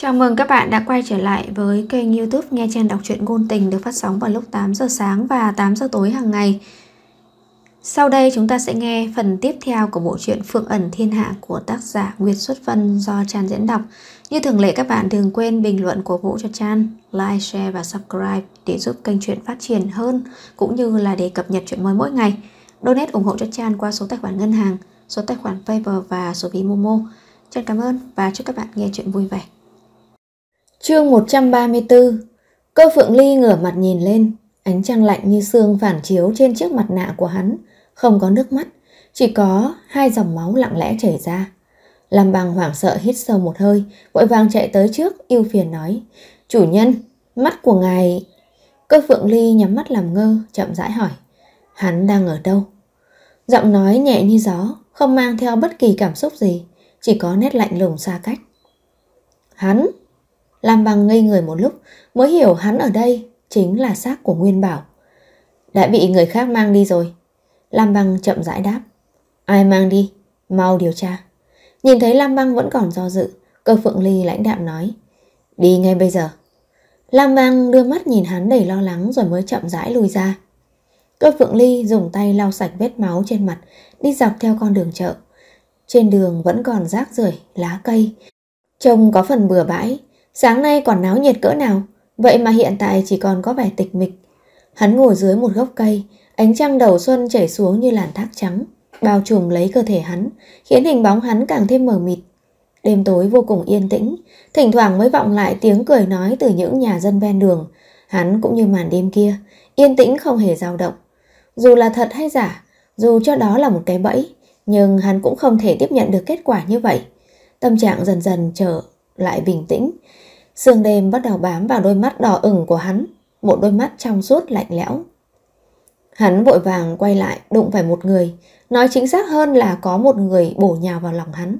Chào mừng các bạn đã quay trở lại với kênh youtube Nghe Chen Đọc truyện Ngôn Tình được phát sóng vào lúc 8 giờ sáng và 8 giờ tối hàng ngày. Sau đây chúng ta sẽ nghe phần tiếp theo của bộ truyện Phượng ẩn thiên hạ của tác giả Nguyệt Xuất Vân do Chan diễn đọc. Như thường lệ các bạn đừng quên bình luận của vũ cho Chan, like, share và subscribe để giúp kênh truyện phát triển hơn cũng như là để cập nhật truyện mới mỗi ngày. Donate ủng hộ cho Chan qua số tài khoản ngân hàng, số tài khoản paypal và số ví Momo. Chan cảm ơn và chúc các bạn nghe chuyện vui vẻ. Chương 134 Cơ Phượng Ly ngửa mặt nhìn lên, ánh trăng lạnh như xương phản chiếu trên chiếc mặt nạ của hắn, không có nước mắt, chỉ có hai dòng máu lặng lẽ chảy ra. Lam Bằng hoảng sợ hít sâu một hơi, vội vàng chạy tới trước, yêu phiền nói, Chủ nhân, mắt của ngài... Cơ Phượng Ly nhắm mắt làm ngơ, chậm rãi hỏi, hắn đang ở đâu? Giọng nói nhẹ như gió, không mang theo bất kỳ cảm xúc gì, chỉ có nét lạnh lùng xa cách. Hắn Lam Băng ngây người một lúc mới hiểu hắn ở đây chính là xác của Nguyên Bảo. Đã bị người khác mang đi rồi. Lam Băng chậm rãi đáp. Ai mang đi? Mau điều tra. Nhìn thấy Lam Băng vẫn còn do dự, cơ phượng ly lãnh đạm nói. Đi ngay bây giờ. Lam Băng đưa mắt nhìn hắn đầy lo lắng rồi mới chậm rãi lùi ra. Cơ phượng ly dùng tay lau sạch vết máu trên mặt, đi dọc theo con đường chợ. Trên đường vẫn còn rác rưởi, lá cây. Trông có phần bừa bãi, Sáng nay còn náo nhiệt cỡ nào, vậy mà hiện tại chỉ còn có vẻ tịch mịch. Hắn ngồi dưới một gốc cây, ánh trăng đầu xuân chảy xuống như làn thác trắng, bao trùm lấy cơ thể hắn, khiến hình bóng hắn càng thêm mờ mịt. Đêm tối vô cùng yên tĩnh, thỉnh thoảng mới vọng lại tiếng cười nói từ những nhà dân ven đường. Hắn cũng như màn đêm kia, yên tĩnh không hề dao động. Dù là thật hay giả, dù cho đó là một cái bẫy, nhưng hắn cũng không thể tiếp nhận được kết quả như vậy. Tâm trạng dần dần trở lại bình tĩnh, Sương đêm bắt đầu bám vào đôi mắt đỏ ửng của hắn, một đôi mắt trong suốt lạnh lẽo. Hắn vội vàng quay lại đụng phải một người, nói chính xác hơn là có một người bổ nhào vào lòng hắn.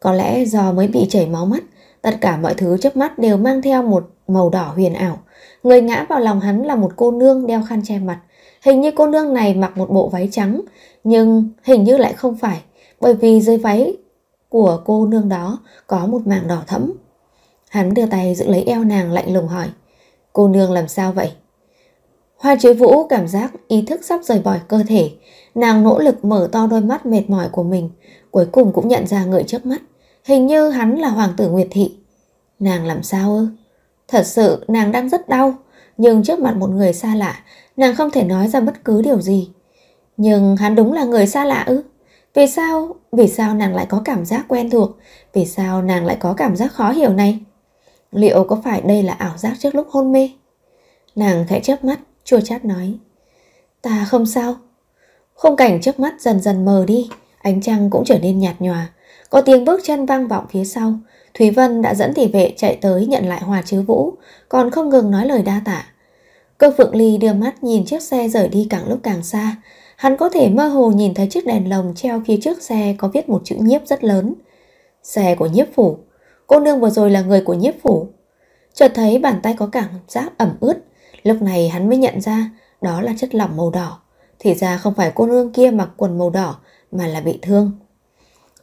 Có lẽ do mới bị chảy máu mắt, tất cả mọi thứ trước mắt đều mang theo một màu đỏ huyền ảo. Người ngã vào lòng hắn là một cô nương đeo khăn che mặt. Hình như cô nương này mặc một bộ váy trắng, nhưng hình như lại không phải, bởi vì dưới váy của cô nương đó có một mảng đỏ thẫm Hắn đưa tay giữ lấy eo nàng lạnh lùng hỏi. Cô nương làm sao vậy? Hoa chế vũ cảm giác ý thức sắp rời bỏ cơ thể. Nàng nỗ lực mở to đôi mắt mệt mỏi của mình. Cuối cùng cũng nhận ra người trước mắt. Hình như hắn là hoàng tử Nguyệt Thị. Nàng làm sao ư? Thật sự nàng đang rất đau. Nhưng trước mặt một người xa lạ, nàng không thể nói ra bất cứ điều gì. Nhưng hắn đúng là người xa lạ ư? Vì sao, vì sao nàng lại có cảm giác quen thuộc? Vì sao nàng lại có cảm giác khó hiểu này? Liệu có phải đây là ảo giác trước lúc hôn mê? Nàng khẽ chớp mắt, chua chát nói. Ta không sao. Khung cảnh trước mắt dần dần mờ đi, ánh trăng cũng trở nên nhạt nhòa. Có tiếng bước chân vang vọng phía sau. Thúy Vân đã dẫn tỷ vệ chạy tới nhận lại Hòa chứa Vũ, còn không ngừng nói lời đa tạ. Cơ Phượng Ly đưa mắt nhìn chiếc xe rời đi càng lúc càng xa. Hắn có thể mơ hồ nhìn thấy chiếc đèn lồng treo phía trước xe có viết một chữ nhiếp rất lớn. Xe của nhiếp phủ. Cô nương vừa rồi là người của nhiếp phủ Chợt thấy bàn tay có cảm giác ẩm ướt Lúc này hắn mới nhận ra Đó là chất lỏng màu đỏ Thì ra không phải cô nương kia mặc quần màu đỏ Mà là bị thương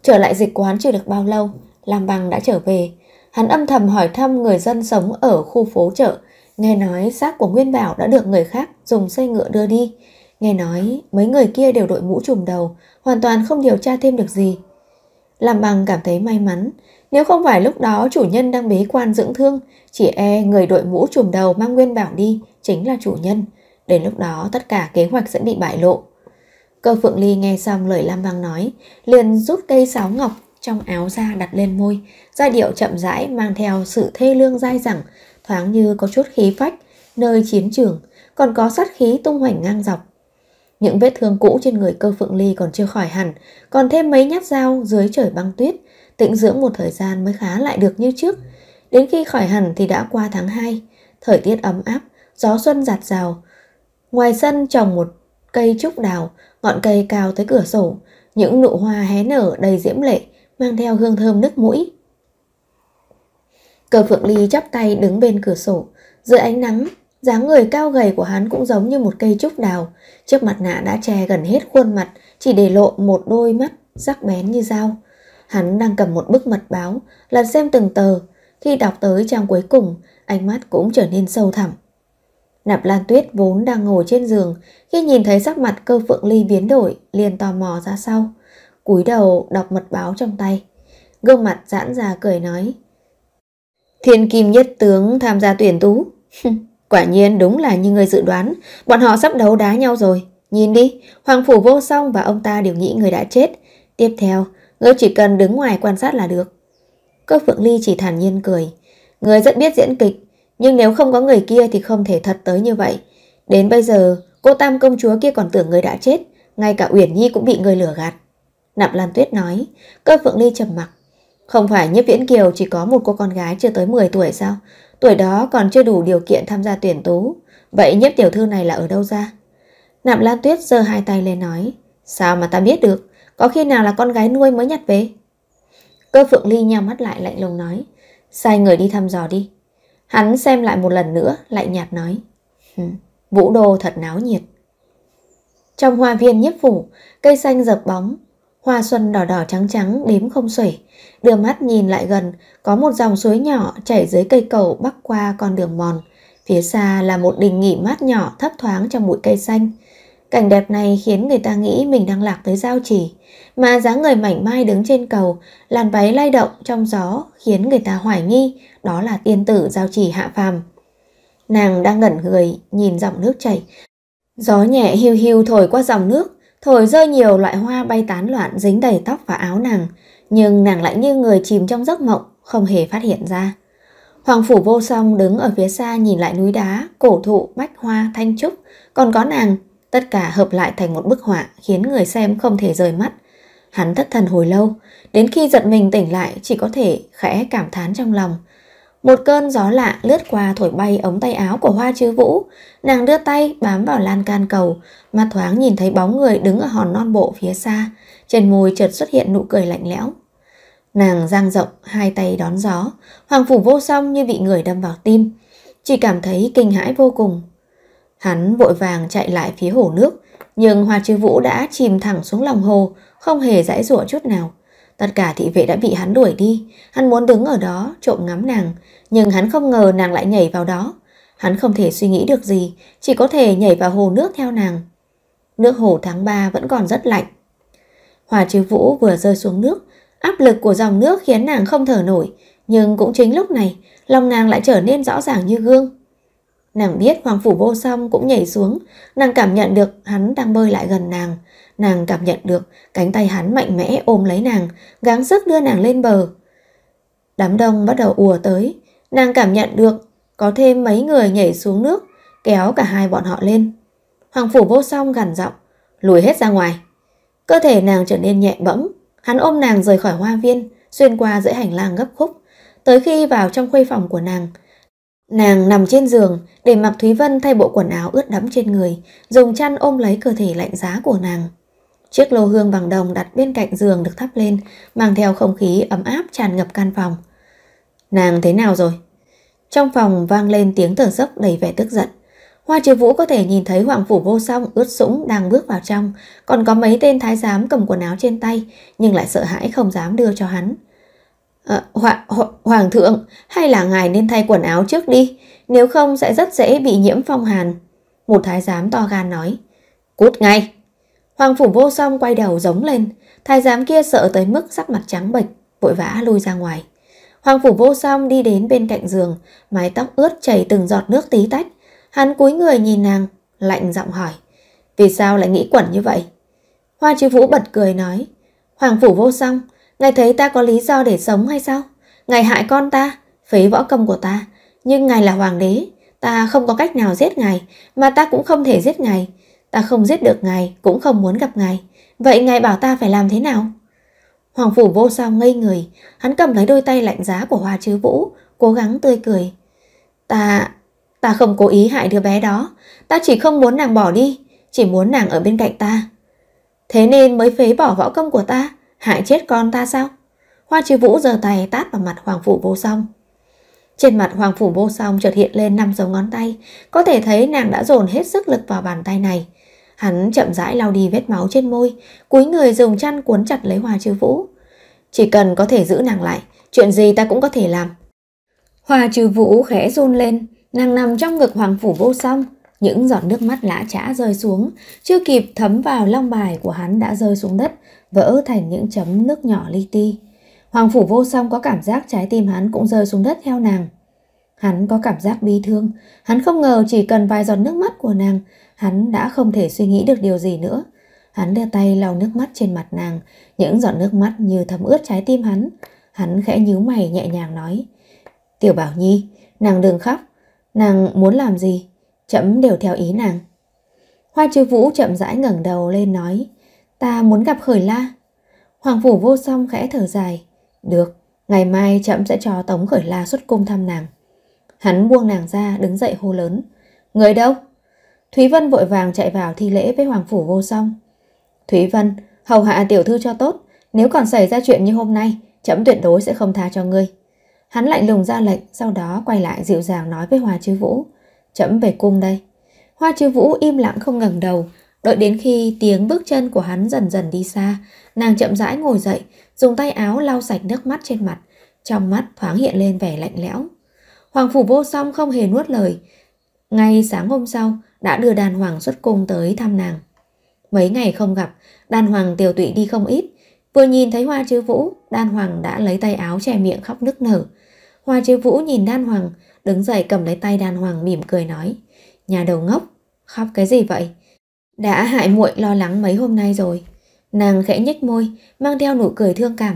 Trở lại dịch quán chưa được bao lâu làm Bằng đã trở về Hắn âm thầm hỏi thăm người dân sống ở khu phố chợ Nghe nói xác của Nguyên Bảo đã được người khác dùng xe ngựa đưa đi Nghe nói mấy người kia đều đội mũ trùm đầu Hoàn toàn không điều tra thêm được gì làm bằng cảm thấy may mắn. Nếu không phải lúc đó chủ nhân đang bế quan dưỡng thương, chỉ e người đội mũ chùm đầu mang nguyên bảo đi chính là chủ nhân. Đến lúc đó tất cả kế hoạch sẽ bị bại lộ. Cơ Phượng Ly nghe xong lời Lam Bang nói, liền rút cây sáo ngọc trong áo ra đặt lên môi, giai điệu chậm rãi mang theo sự thê lương dai dẳng, thoáng như có chút khí phách, nơi chiến trường, còn có sát khí tung hoành ngang dọc, những vết thương cũ trên người cơ phượng ly còn chưa khỏi hẳn, còn thêm mấy nhát dao dưới trời băng tuyết, tĩnh dưỡng một thời gian mới khá lại được như trước. Đến khi khỏi hẳn thì đã qua tháng 2, thời tiết ấm áp, gió xuân giạt rào. Ngoài sân trồng một cây trúc đào, ngọn cây cao tới cửa sổ, những nụ hoa hé nở đầy diễm lệ, mang theo hương thơm nước mũi. Cờ Phượng Ly chắp tay đứng bên cửa sổ, dưới ánh nắng dáng người cao gầy của hắn cũng giống như một cây trúc đào, chiếc mặt nạ đã che gần hết khuôn mặt, chỉ để lộ một đôi mắt sắc bén như dao. Hắn đang cầm một bức mật báo, lật xem từng tờ, khi đọc tới trang cuối cùng, ánh mắt cũng trở nên sâu thẳm. Nạp Lan Tuyết vốn đang ngồi trên giường, khi nhìn thấy sắc mặt cơ phượng ly biến đổi, liền tò mò ra sau. cúi đầu đọc mật báo trong tay. Gương mặt giãn ra cười nói. Thiên kim nhất tướng tham gia tuyển tú. Quả nhiên đúng là như người dự đoán, bọn họ sắp đấu đá nhau rồi. Nhìn đi, Hoàng Phủ vô song và ông ta đều nghĩ người đã chết. Tiếp theo, ngươi chỉ cần đứng ngoài quan sát là được. Cơ Phượng Ly chỉ thản nhiên cười. Người rất biết diễn kịch, nhưng nếu không có người kia thì không thể thật tới như vậy. Đến bây giờ, cô Tam công chúa kia còn tưởng người đã chết, ngay cả Uyển Nhi cũng bị người lừa gạt. Nạp Lan Tuyết nói, cơ Phượng Ly trầm mặc. Không phải Nhiếp Viễn Kiều chỉ có một cô con gái chưa tới 10 tuổi sao? Tuổi đó còn chưa đủ điều kiện tham gia tuyển tú Vậy nhếp tiểu thư này là ở đâu ra Nạm Lan Tuyết giơ hai tay lên nói Sao mà ta biết được Có khi nào là con gái nuôi mới nhặt về Cơ Phượng Ly nhắm mắt lại lạnh lùng nói Sai người đi thăm dò đi Hắn xem lại một lần nữa Lạnh nhạt nói Vũ đô thật náo nhiệt Trong hoa viên nhiếp phủ Cây xanh dập bóng hoa xuân đỏ đỏ trắng trắng đếm không xuể. Đưa mắt nhìn lại gần, có một dòng suối nhỏ chảy dưới cây cầu bắc qua con đường mòn. Phía xa là một đình nghỉ mát nhỏ thấp thoáng trong bụi cây xanh. Cảnh đẹp này khiến người ta nghĩ mình đang lạc tới giao chỉ, mà dáng người mảnh mai đứng trên cầu, làn váy lay động trong gió khiến người ta hoài nghi đó là tiên tử giao chỉ hạ phàm. Nàng đang ngẩn người nhìn dòng nước chảy, gió nhẹ hiu hiu thổi qua dòng nước, Thổi rơi nhiều loại hoa bay tán loạn dính đầy tóc và áo nàng, nhưng nàng lại như người chìm trong giấc mộng, không hề phát hiện ra. Hoàng phủ vô song đứng ở phía xa nhìn lại núi đá, cổ thụ, bách hoa, thanh trúc, còn có nàng, tất cả hợp lại thành một bức họa khiến người xem không thể rời mắt. Hắn thất thần hồi lâu, đến khi giật mình tỉnh lại chỉ có thể khẽ cảm thán trong lòng – một cơn gió lạ lướt qua thổi bay ống tay áo của Hoa Chứ Vũ. Nàng đưa tay bám vào lan can cầu, mà thoáng nhìn thấy bóng người đứng ở hòn non bộ phía xa. Trên môi chợt xuất hiện nụ cười lạnh lẽo. Nàng giang rộng, hai tay đón gió. Hoàng phủ vô song như bị người đâm vào tim. Chỉ cảm thấy kinh hãi vô cùng. Hắn vội vàng chạy lại phía hồ nước, nhưng Hoa Chứ Vũ đã chìm thẳng xuống lòng hồ, không hề giải rủa chút nào. Tất cả thị vệ đã bị hắn đuổi đi, hắn muốn đứng ở đó trộm ngắm nàng, nhưng hắn không ngờ nàng lại nhảy vào đó. Hắn không thể suy nghĩ được gì, chỉ có thể nhảy vào hồ nước theo nàng. Nước hồ tháng 3 vẫn còn rất lạnh. Hòa chứ vũ vừa rơi xuống nước, áp lực của dòng nước khiến nàng không thở nổi, nhưng cũng chính lúc này, lòng nàng lại trở nên rõ ràng như gương. Nàng biết hoàng phủ vô song cũng nhảy xuống, nàng cảm nhận được hắn đang bơi lại gần nàng. Nàng cảm nhận được cánh tay hắn mạnh mẽ ôm lấy nàng, gắng sức đưa nàng lên bờ. Đám đông bắt đầu ùa tới, nàng cảm nhận được có thêm mấy người nhảy xuống nước, kéo cả hai bọn họ lên. Hoàng phủ vô song gằn giọng, lùi hết ra ngoài. Cơ thể nàng trở nên nhẹ bẫm, hắn ôm nàng rời khỏi hoa viên, xuyên qua giữa hành lang gấp khúc. Tới khi vào trong khuê phòng của nàng, Nàng nằm trên giường để mặc Thúy Vân thay bộ quần áo ướt đẫm trên người, dùng chăn ôm lấy cơ thể lạnh giá của nàng. Chiếc lô hương bằng đồng đặt bên cạnh giường được thắp lên, mang theo không khí ấm áp tràn ngập căn phòng. Nàng thế nào rồi? Trong phòng vang lên tiếng thở dốc đầy vẻ tức giận. Hoa triều vũ có thể nhìn thấy hoàng phủ vô song ướt sũng đang bước vào trong, còn có mấy tên thái giám cầm quần áo trên tay, nhưng lại sợ hãi không dám đưa cho hắn. Ờ, ho hoàng thượng, hay là ngài nên thay quần áo trước đi, nếu không sẽ rất dễ bị nhiễm phong hàn. Một thái giám to gan nói. Cút ngay! Hoàng phủ vô song quay đầu giống lên, thái giám kia sợ tới mức sắc mặt trắng bệch, vội vã lui ra ngoài. Hoàng phủ vô song đi đến bên cạnh giường, mái tóc ướt chảy từng giọt nước tí tách. Hắn cúi người nhìn nàng, lạnh giọng hỏi. Vì sao lại nghĩ quẩn như vậy? Hoa chư vũ bật cười nói. Hoàng phủ vô song, Ngài thấy ta có lý do để sống hay sao? Ngài hại con ta, phế võ công của ta. Nhưng ngài là hoàng đế, ta không có cách nào giết ngài, mà ta cũng không thể giết ngài. Ta không giết được ngài, cũng không muốn gặp ngài. Vậy ngài bảo ta phải làm thế nào? Hoàng phủ vô sao ngây người, hắn cầm lấy đôi tay lạnh giá của Hoa Chứ Vũ, cố gắng tươi cười. Ta... ta không cố ý hại đứa bé đó, ta chỉ không muốn nàng bỏ đi, chỉ muốn nàng ở bên cạnh ta. Thế nên mới phế bỏ võ công của ta, hại chết con ta sao? Hoa Chí Vũ giơ tay tát vào mặt Hoàng Phủ Vô Song. Trên mặt Hoàng Phủ Vô Song chợt hiện lên năm dấu ngón tay, có thể thấy nàng đã dồn hết sức lực vào bàn tay này. Hắn chậm rãi lau đi vết máu trên môi, cúi người dùng chăn cuốn chặt lấy Hoa Chư Vũ. Chỉ cần có thể giữ nàng lại, chuyện gì ta cũng có thể làm. Hoa Chư Vũ khẽ run lên, nàng nằm trong ngực Hoàng Phủ Vô Song. Những giọt nước mắt lã chã rơi xuống, chưa kịp thấm vào long bài của hắn đã rơi xuống đất, vỡ thành những chấm nước nhỏ li ti. Hoàng phủ vô song có cảm giác trái tim hắn cũng rơi xuống đất theo nàng. Hắn có cảm giác bi thương, hắn không ngờ chỉ cần vài giọt nước mắt của nàng, hắn đã không thể suy nghĩ được điều gì nữa. Hắn đưa tay lau nước mắt trên mặt nàng, những giọt nước mắt như thấm ướt trái tim hắn. Hắn khẽ nhíu mày nhẹ nhàng nói, Tiểu Bảo Nhi, nàng đừng khóc, nàng muốn làm gì, chấm đều theo ý nàng. Hoa chư vũ chậm rãi ngẩng đầu lên nói, Ta muốn gặp khởi la. Hoàng phủ vô song khẽ thở dài. Được, ngày mai chậm sẽ cho Tống khởi la xuất cung thăm nàng. Hắn buông nàng ra đứng dậy hô lớn. Người đâu? Thúy Vân vội vàng chạy vào thi lễ với Hoàng phủ vô song. Thúy Vân, hầu hạ tiểu thư cho tốt. Nếu còn xảy ra chuyện như hôm nay, chậm tuyệt đối sẽ không tha cho ngươi. Hắn lạnh lùng ra lệnh, sau đó quay lại dịu dàng nói với Hoa Chư Vũ. chậm về cung đây. Hoa Chư Vũ im lặng không ngẩng đầu, Đợi đến khi tiếng bước chân của hắn dần dần đi xa, nàng chậm rãi ngồi dậy, dùng tay áo lau sạch nước mắt trên mặt, trong mắt thoáng hiện lên vẻ lạnh lẽo. Hoàng phủ vô song không hề nuốt lời, ngay sáng hôm sau đã đưa đàn hoàng xuất cung tới thăm nàng. Mấy ngày không gặp, đàn hoàng tiểu tụy đi không ít, vừa nhìn thấy hoa chứ vũ, đàn hoàng đã lấy tay áo che miệng khóc nức nở. Hoa chứ vũ nhìn đàn hoàng, đứng dậy cầm lấy tay đàn hoàng mỉm cười nói, nhà đầu ngốc, khóc cái gì vậy? Đã hại muội lo lắng mấy hôm nay rồi. Nàng khẽ nhếch môi, mang theo nụ cười thương cảm.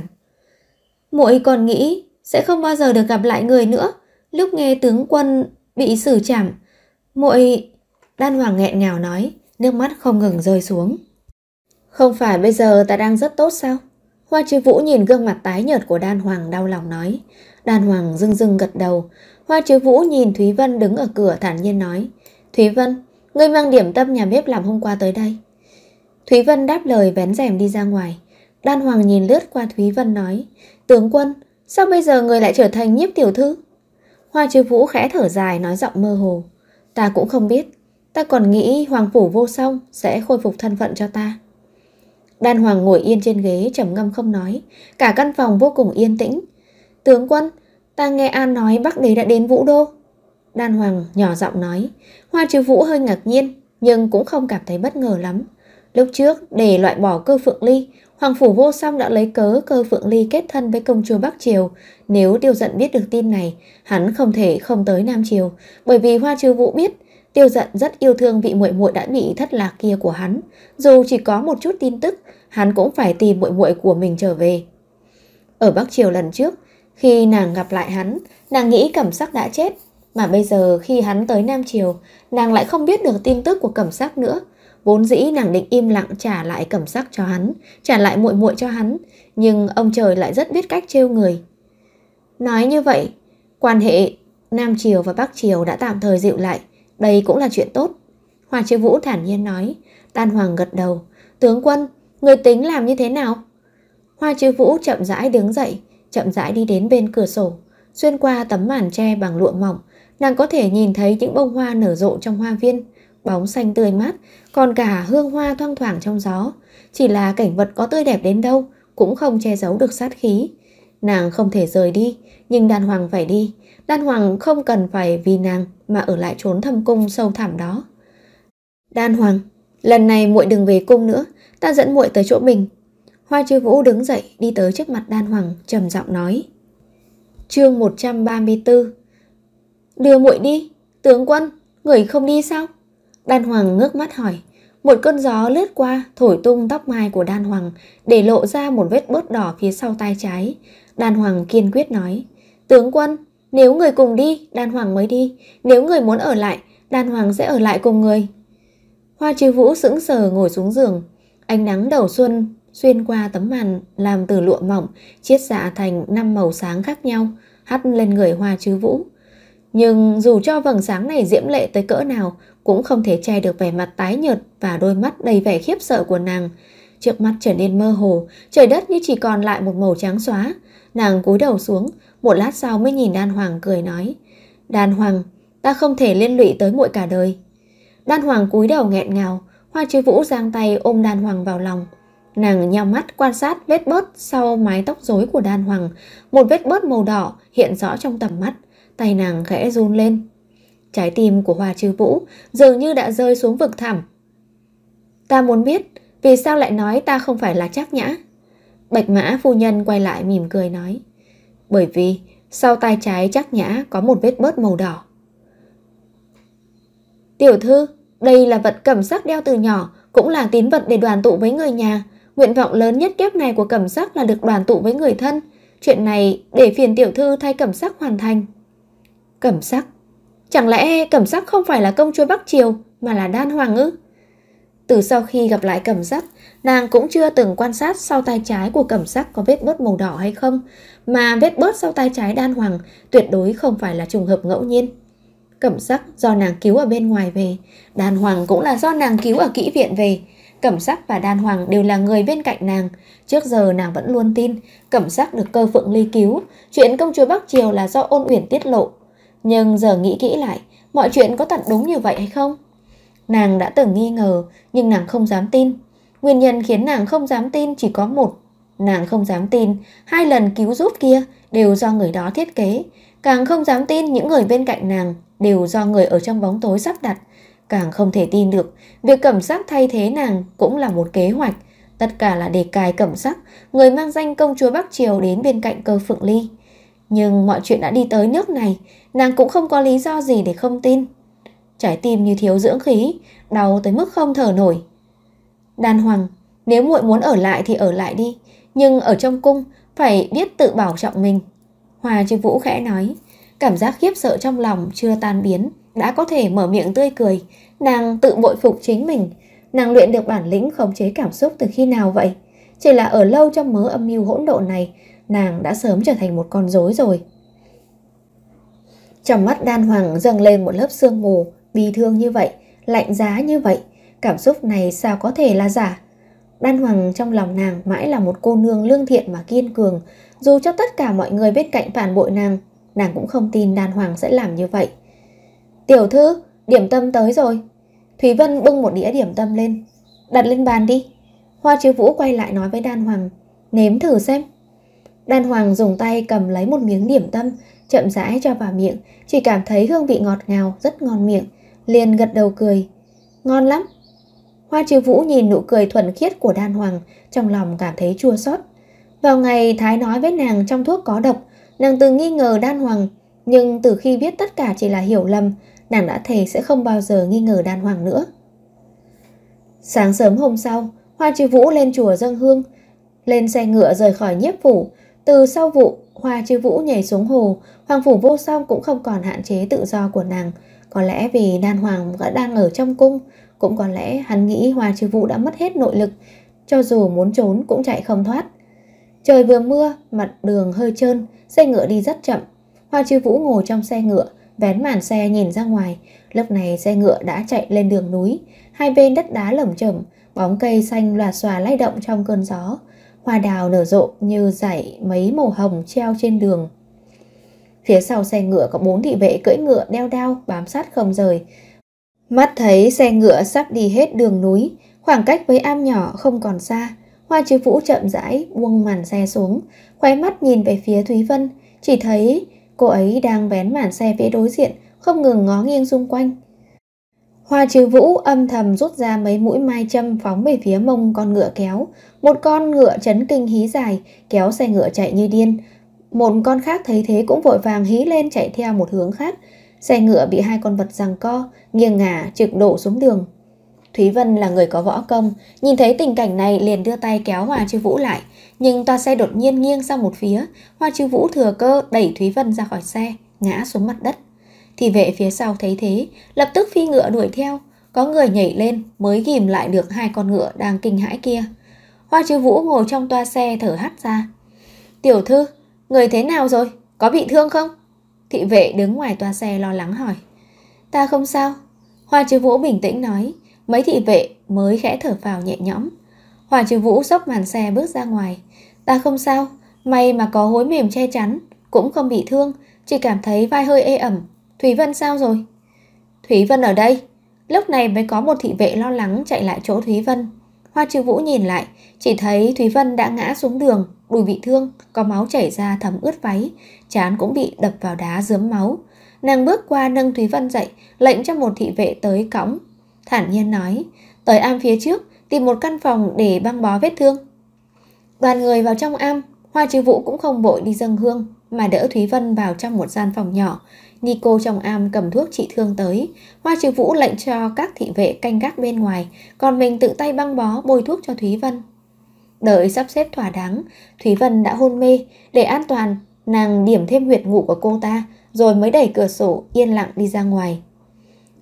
Muội còn nghĩ sẽ không bao giờ được gặp lại người nữa. Lúc nghe tướng quân bị xử trảm, muội Đan Hoàng nghẹn ngào nói, nước mắt không ngừng rơi xuống. Không phải bây giờ ta đang rất tốt sao? Hoa Chí Vũ nhìn gương mặt tái nhợt của Đan Hoàng đau lòng nói. Đan Hoàng rưng rưng gật đầu. Hoa Chí Vũ nhìn Thúy Vân đứng ở cửa thản nhiên nói. Thúy Vân, Ngươi mang điểm tâm nhà bếp làm hôm qua tới đây. Thúy Vân đáp lời vén rèm đi ra ngoài. Đan Hoàng nhìn lướt qua Thúy Vân nói. Tướng quân, sao bây giờ người lại trở thành nhiếp tiểu thư? Hoa chư vũ khẽ thở dài nói giọng mơ hồ. Ta cũng không biết. Ta còn nghĩ Hoàng Phủ vô song sẽ khôi phục thân phận cho ta. Đan Hoàng ngồi yên trên ghế trầm ngâm không nói. Cả căn phòng vô cùng yên tĩnh. Tướng quân, ta nghe An nói Bắc Đế đã đến Vũ Đô. Đan Hoàng nhỏ giọng nói. Hoa Triều Vũ hơi ngạc nhiên, nhưng cũng không cảm thấy bất ngờ lắm. Lúc trước, để loại bỏ cơ phượng ly, Hoàng Phủ Vô Song đã lấy cớ cơ phượng ly kết thân với công chúa Bắc Triều. Nếu Tiêu Dận biết được tin này, hắn không thể không tới Nam Triều, bởi vì Hoa Triều Vũ biết Tiêu Dận rất yêu thương vị muội muội đã bị thất lạc kia của hắn, dù chỉ có một chút tin tức, hắn cũng phải tìm muội muội của mình trở về. Ở Bắc Triều lần trước, khi nàng gặp lại hắn, nàng nghĩ cảm giác đã chết, mà bây giờ khi hắn tới Nam Triều, nàng lại không biết được tin tức của cẩm sắc nữa. Vốn dĩ nàng định im lặng trả lại cẩm sắc cho hắn, trả lại muội muội cho hắn, nhưng ông trời lại rất biết cách trêu người. Nói như vậy, quan hệ Nam Triều và Bắc Triều đã tạm thời dịu lại, đây cũng là chuyện tốt. Hoàng Chiêu Vũ thản nhiên nói, Tan Hoàng gật đầu, tướng quân, người tính làm như thế nào? Hoa Chiêu Vũ chậm rãi đứng dậy, chậm rãi đi đến bên cửa sổ, xuyên qua tấm màn tre bằng lụa mỏng, Nàng có thể nhìn thấy những bông hoa nở rộ trong hoa viên, bóng xanh tươi mát, còn cả hương hoa thoang thoảng trong gió. Chỉ là cảnh vật có tươi đẹp đến đâu cũng không che giấu được sát khí. Nàng không thể rời đi, nhưng đàn hoàng phải đi. Đan Hoàng không cần phải vì nàng mà ở lại trốn thâm cung sâu thẳm đó. Đan Hoàng, lần này muội đừng về cung nữa, ta dẫn muội tới chỗ mình. Hoa Chư Vũ đứng dậy đi tới trước mặt Đan Hoàng, trầm giọng nói. Chương 134 Đưa muội đi, tướng quân, người không đi sao? Đan Hoàng ngước mắt hỏi. Một cơn gió lướt qua, thổi tung tóc mai của Đan Hoàng, để lộ ra một vết bớt đỏ phía sau tay trái. Đan Hoàng kiên quyết nói, tướng quân, nếu người cùng đi, Đan Hoàng mới đi. Nếu người muốn ở lại, Đan Hoàng sẽ ở lại cùng người. Hoa Trư Vũ sững sờ ngồi xuống giường. Ánh nắng đầu xuân xuyên qua tấm màn làm từ lụa mỏng, chiết xạ thành năm màu sáng khác nhau, hắt lên người Hoa Trư Vũ. Nhưng dù cho vầng sáng này diễm lệ tới cỡ nào cũng không thể che được vẻ mặt tái nhợt và đôi mắt đầy vẻ khiếp sợ của nàng. Trước mắt trở nên mơ hồ, trời đất như chỉ còn lại một màu trắng xóa. Nàng cúi đầu xuống, một lát sau mới nhìn Đan Hoàng cười nói. Đan Hoàng, ta không thể liên lụy tới muội cả đời. Đan Hoàng cúi đầu nghẹn ngào, Hoa Chư Vũ giang tay ôm Đan Hoàng vào lòng. Nàng nhắm mắt quan sát vết bớt sau mái tóc rối của Đan Hoàng, một vết bớt màu đỏ hiện rõ trong tầm mắt tay nàng khẽ run lên. Trái tim của hòa Trư Vũ dường như đã rơi xuống vực thẳm. Ta muốn biết vì sao lại nói ta không phải là chắc nhã. Bạch mã phu nhân quay lại mỉm cười nói. Bởi vì sau tay trái chắc nhã có một vết bớt màu đỏ. Tiểu thư, đây là vật cẩm sắc đeo từ nhỏ, cũng là tín vật để đoàn tụ với người nhà. Nguyện vọng lớn nhất kiếp này của cẩm sắc là được đoàn tụ với người thân. Chuyện này để phiền tiểu thư thay cẩm sắc hoàn thành. Cẩm sắc. Chẳng lẽ cẩm sắc không phải là công chúa Bắc Triều mà là đan hoàng ư? Từ sau khi gặp lại cẩm sắc, nàng cũng chưa từng quan sát sau tay trái của cẩm sắc có vết bớt màu đỏ hay không, mà vết bớt sau tay trái đan hoàng tuyệt đối không phải là trùng hợp ngẫu nhiên. Cẩm sắc do nàng cứu ở bên ngoài về, đan hoàng cũng là do nàng cứu ở kỹ viện về. Cẩm sắc và đan hoàng đều là người bên cạnh nàng. Trước giờ nàng vẫn luôn tin, cẩm sắc được cơ phượng ly cứu. Chuyện công chúa Bắc Triều là do ôn uyển tiết lộ, nhưng giờ nghĩ kỹ lại, mọi chuyện có thật đúng như vậy hay không? Nàng đã từng nghi ngờ, nhưng nàng không dám tin. Nguyên nhân khiến nàng không dám tin chỉ có một. Nàng không dám tin, hai lần cứu giúp kia đều do người đó thiết kế. Càng không dám tin những người bên cạnh nàng đều do người ở trong bóng tối sắp đặt. Càng không thể tin được, việc cẩm sắc thay thế nàng cũng là một kế hoạch. Tất cả là để cài cẩm sắc, người mang danh công chúa Bắc Triều đến bên cạnh cơ Phượng Ly. Nhưng mọi chuyện đã đi tới nước này, nàng cũng không có lý do gì để không tin. Trái tim như thiếu dưỡng khí, đau tới mức không thở nổi. Đan Hoàng, nếu muội muốn ở lại thì ở lại đi, nhưng ở trong cung phải biết tự bảo trọng mình. Hòa Chư Vũ khẽ nói, cảm giác khiếp sợ trong lòng chưa tan biến, đã có thể mở miệng tươi cười, nàng tự bội phục chính mình, nàng luyện được bản lĩnh khống chế cảm xúc từ khi nào vậy? Chỉ là ở lâu trong mớ âm mưu hỗn độn này, nàng đã sớm trở thành một con rối rồi. Trong mắt đan hoàng dâng lên một lớp sương mù, bi thương như vậy, lạnh giá như vậy, cảm xúc này sao có thể là giả. Đan hoàng trong lòng nàng mãi là một cô nương lương thiện mà kiên cường, dù cho tất cả mọi người bên cạnh phản bội nàng, nàng cũng không tin đan hoàng sẽ làm như vậy. Tiểu thư, điểm tâm tới rồi. Thúy Vân bưng một đĩa điểm tâm lên, đặt lên bàn đi. Hoa Chiếu Vũ quay lại nói với đan hoàng, nếm thử xem. Đan Hoàng dùng tay cầm lấy một miếng điểm tâm, chậm rãi cho vào miệng, chỉ cảm thấy hương vị ngọt ngào, rất ngon miệng, liền gật đầu cười. Ngon lắm. Hoa Chiêu Vũ nhìn nụ cười thuần khiết của Đan Hoàng, trong lòng cảm thấy chua xót. Vào ngày Thái nói với nàng trong thuốc có độc, nàng từng nghi ngờ Đan Hoàng, nhưng từ khi biết tất cả chỉ là hiểu lầm, nàng đã thề sẽ không bao giờ nghi ngờ Đan Hoàng nữa. Sáng sớm hôm sau, Hoa Chiêu Vũ lên chùa dâng hương, lên xe ngựa rời khỏi nhiếp phủ, từ sau vụ, Hoa Chư Vũ nhảy xuống hồ, Hoàng Phủ Vô Song cũng không còn hạn chế tự do của nàng. Có lẽ vì đan hoàng vẫn đang ở trong cung, cũng có lẽ hắn nghĩ Hoa Chư Vũ đã mất hết nội lực, cho dù muốn trốn cũng chạy không thoát. Trời vừa mưa, mặt đường hơi trơn, xe ngựa đi rất chậm. Hoa Chư Vũ ngồi trong xe ngựa, vén màn xe nhìn ra ngoài. Lúc này xe ngựa đã chạy lên đường núi, hai bên đất đá lởm chởm, bóng cây xanh loà xòa lay động trong cơn gió hoa đào nở rộ như dải mấy màu hồng treo trên đường. Phía sau xe ngựa có bốn thị vệ cưỡi ngựa đeo đao bám sát không rời. Mắt thấy xe ngựa sắp đi hết đường núi, khoảng cách với am nhỏ không còn xa. Hoa chứ vũ chậm rãi buông màn xe xuống, khoái mắt nhìn về phía Thúy Vân, chỉ thấy cô ấy đang vén màn xe phía đối diện, không ngừng ngó nghiêng xung quanh. Hoa trừ vũ âm thầm rút ra mấy mũi mai châm phóng về phía mông con ngựa kéo. Một con ngựa chấn kinh hí dài, kéo xe ngựa chạy như điên. Một con khác thấy thế cũng vội vàng hí lên chạy theo một hướng khác. Xe ngựa bị hai con vật giằng co, nghiêng ngả, trực đổ xuống đường. Thúy Vân là người có võ công, nhìn thấy tình cảnh này liền đưa tay kéo Hoa Chư Vũ lại. Nhưng toa xe đột nhiên nghiêng sang một phía, Hoa Chư Vũ thừa cơ đẩy Thúy Vân ra khỏi xe, ngã xuống mặt đất. Thì vệ phía sau thấy thế, lập tức phi ngựa đuổi theo, có người nhảy lên mới ghim lại được hai con ngựa đang kinh hãi kia. Hoa chư vũ ngồi trong toa xe thở hắt ra. Tiểu thư, người thế nào rồi? Có bị thương không? Thị vệ đứng ngoài toa xe lo lắng hỏi. Ta không sao. Hoa chư vũ bình tĩnh nói, mấy thị vệ mới khẽ thở vào nhẹ nhõm. Hoa chư vũ sốc màn xe bước ra ngoài. Ta không sao, may mà có hối mềm che chắn, cũng không bị thương, chỉ cảm thấy vai hơi ê ẩm, Thủy Vân sao rồi? Thủy Vân ở đây. Lúc này mới có một thị vệ lo lắng chạy lại chỗ Thúy Vân. Hoa Trư Vũ nhìn lại, chỉ thấy Thúy Vân đã ngã xuống đường, đùi bị thương, có máu chảy ra thấm ướt váy, chán cũng bị đập vào đá dướm máu. Nàng bước qua nâng Thúy Vân dậy, lệnh cho một thị vệ tới cõng. Thản nhiên nói, tới am phía trước, tìm một căn phòng để băng bó vết thương. Đoàn người vào trong am, Hoa Trư Vũ cũng không vội đi dâng hương, mà đỡ Thúy Vân vào trong một gian phòng nhỏ, Nico trong am cầm thuốc trị thương tới. Hoa trừ vũ lệnh cho các thị vệ canh gác bên ngoài, còn mình tự tay băng bó bôi thuốc cho Thúy Vân. Đợi sắp xếp thỏa đáng, Thúy Vân đã hôn mê. Để an toàn, nàng điểm thêm huyệt ngủ của cô ta, rồi mới đẩy cửa sổ yên lặng đi ra ngoài.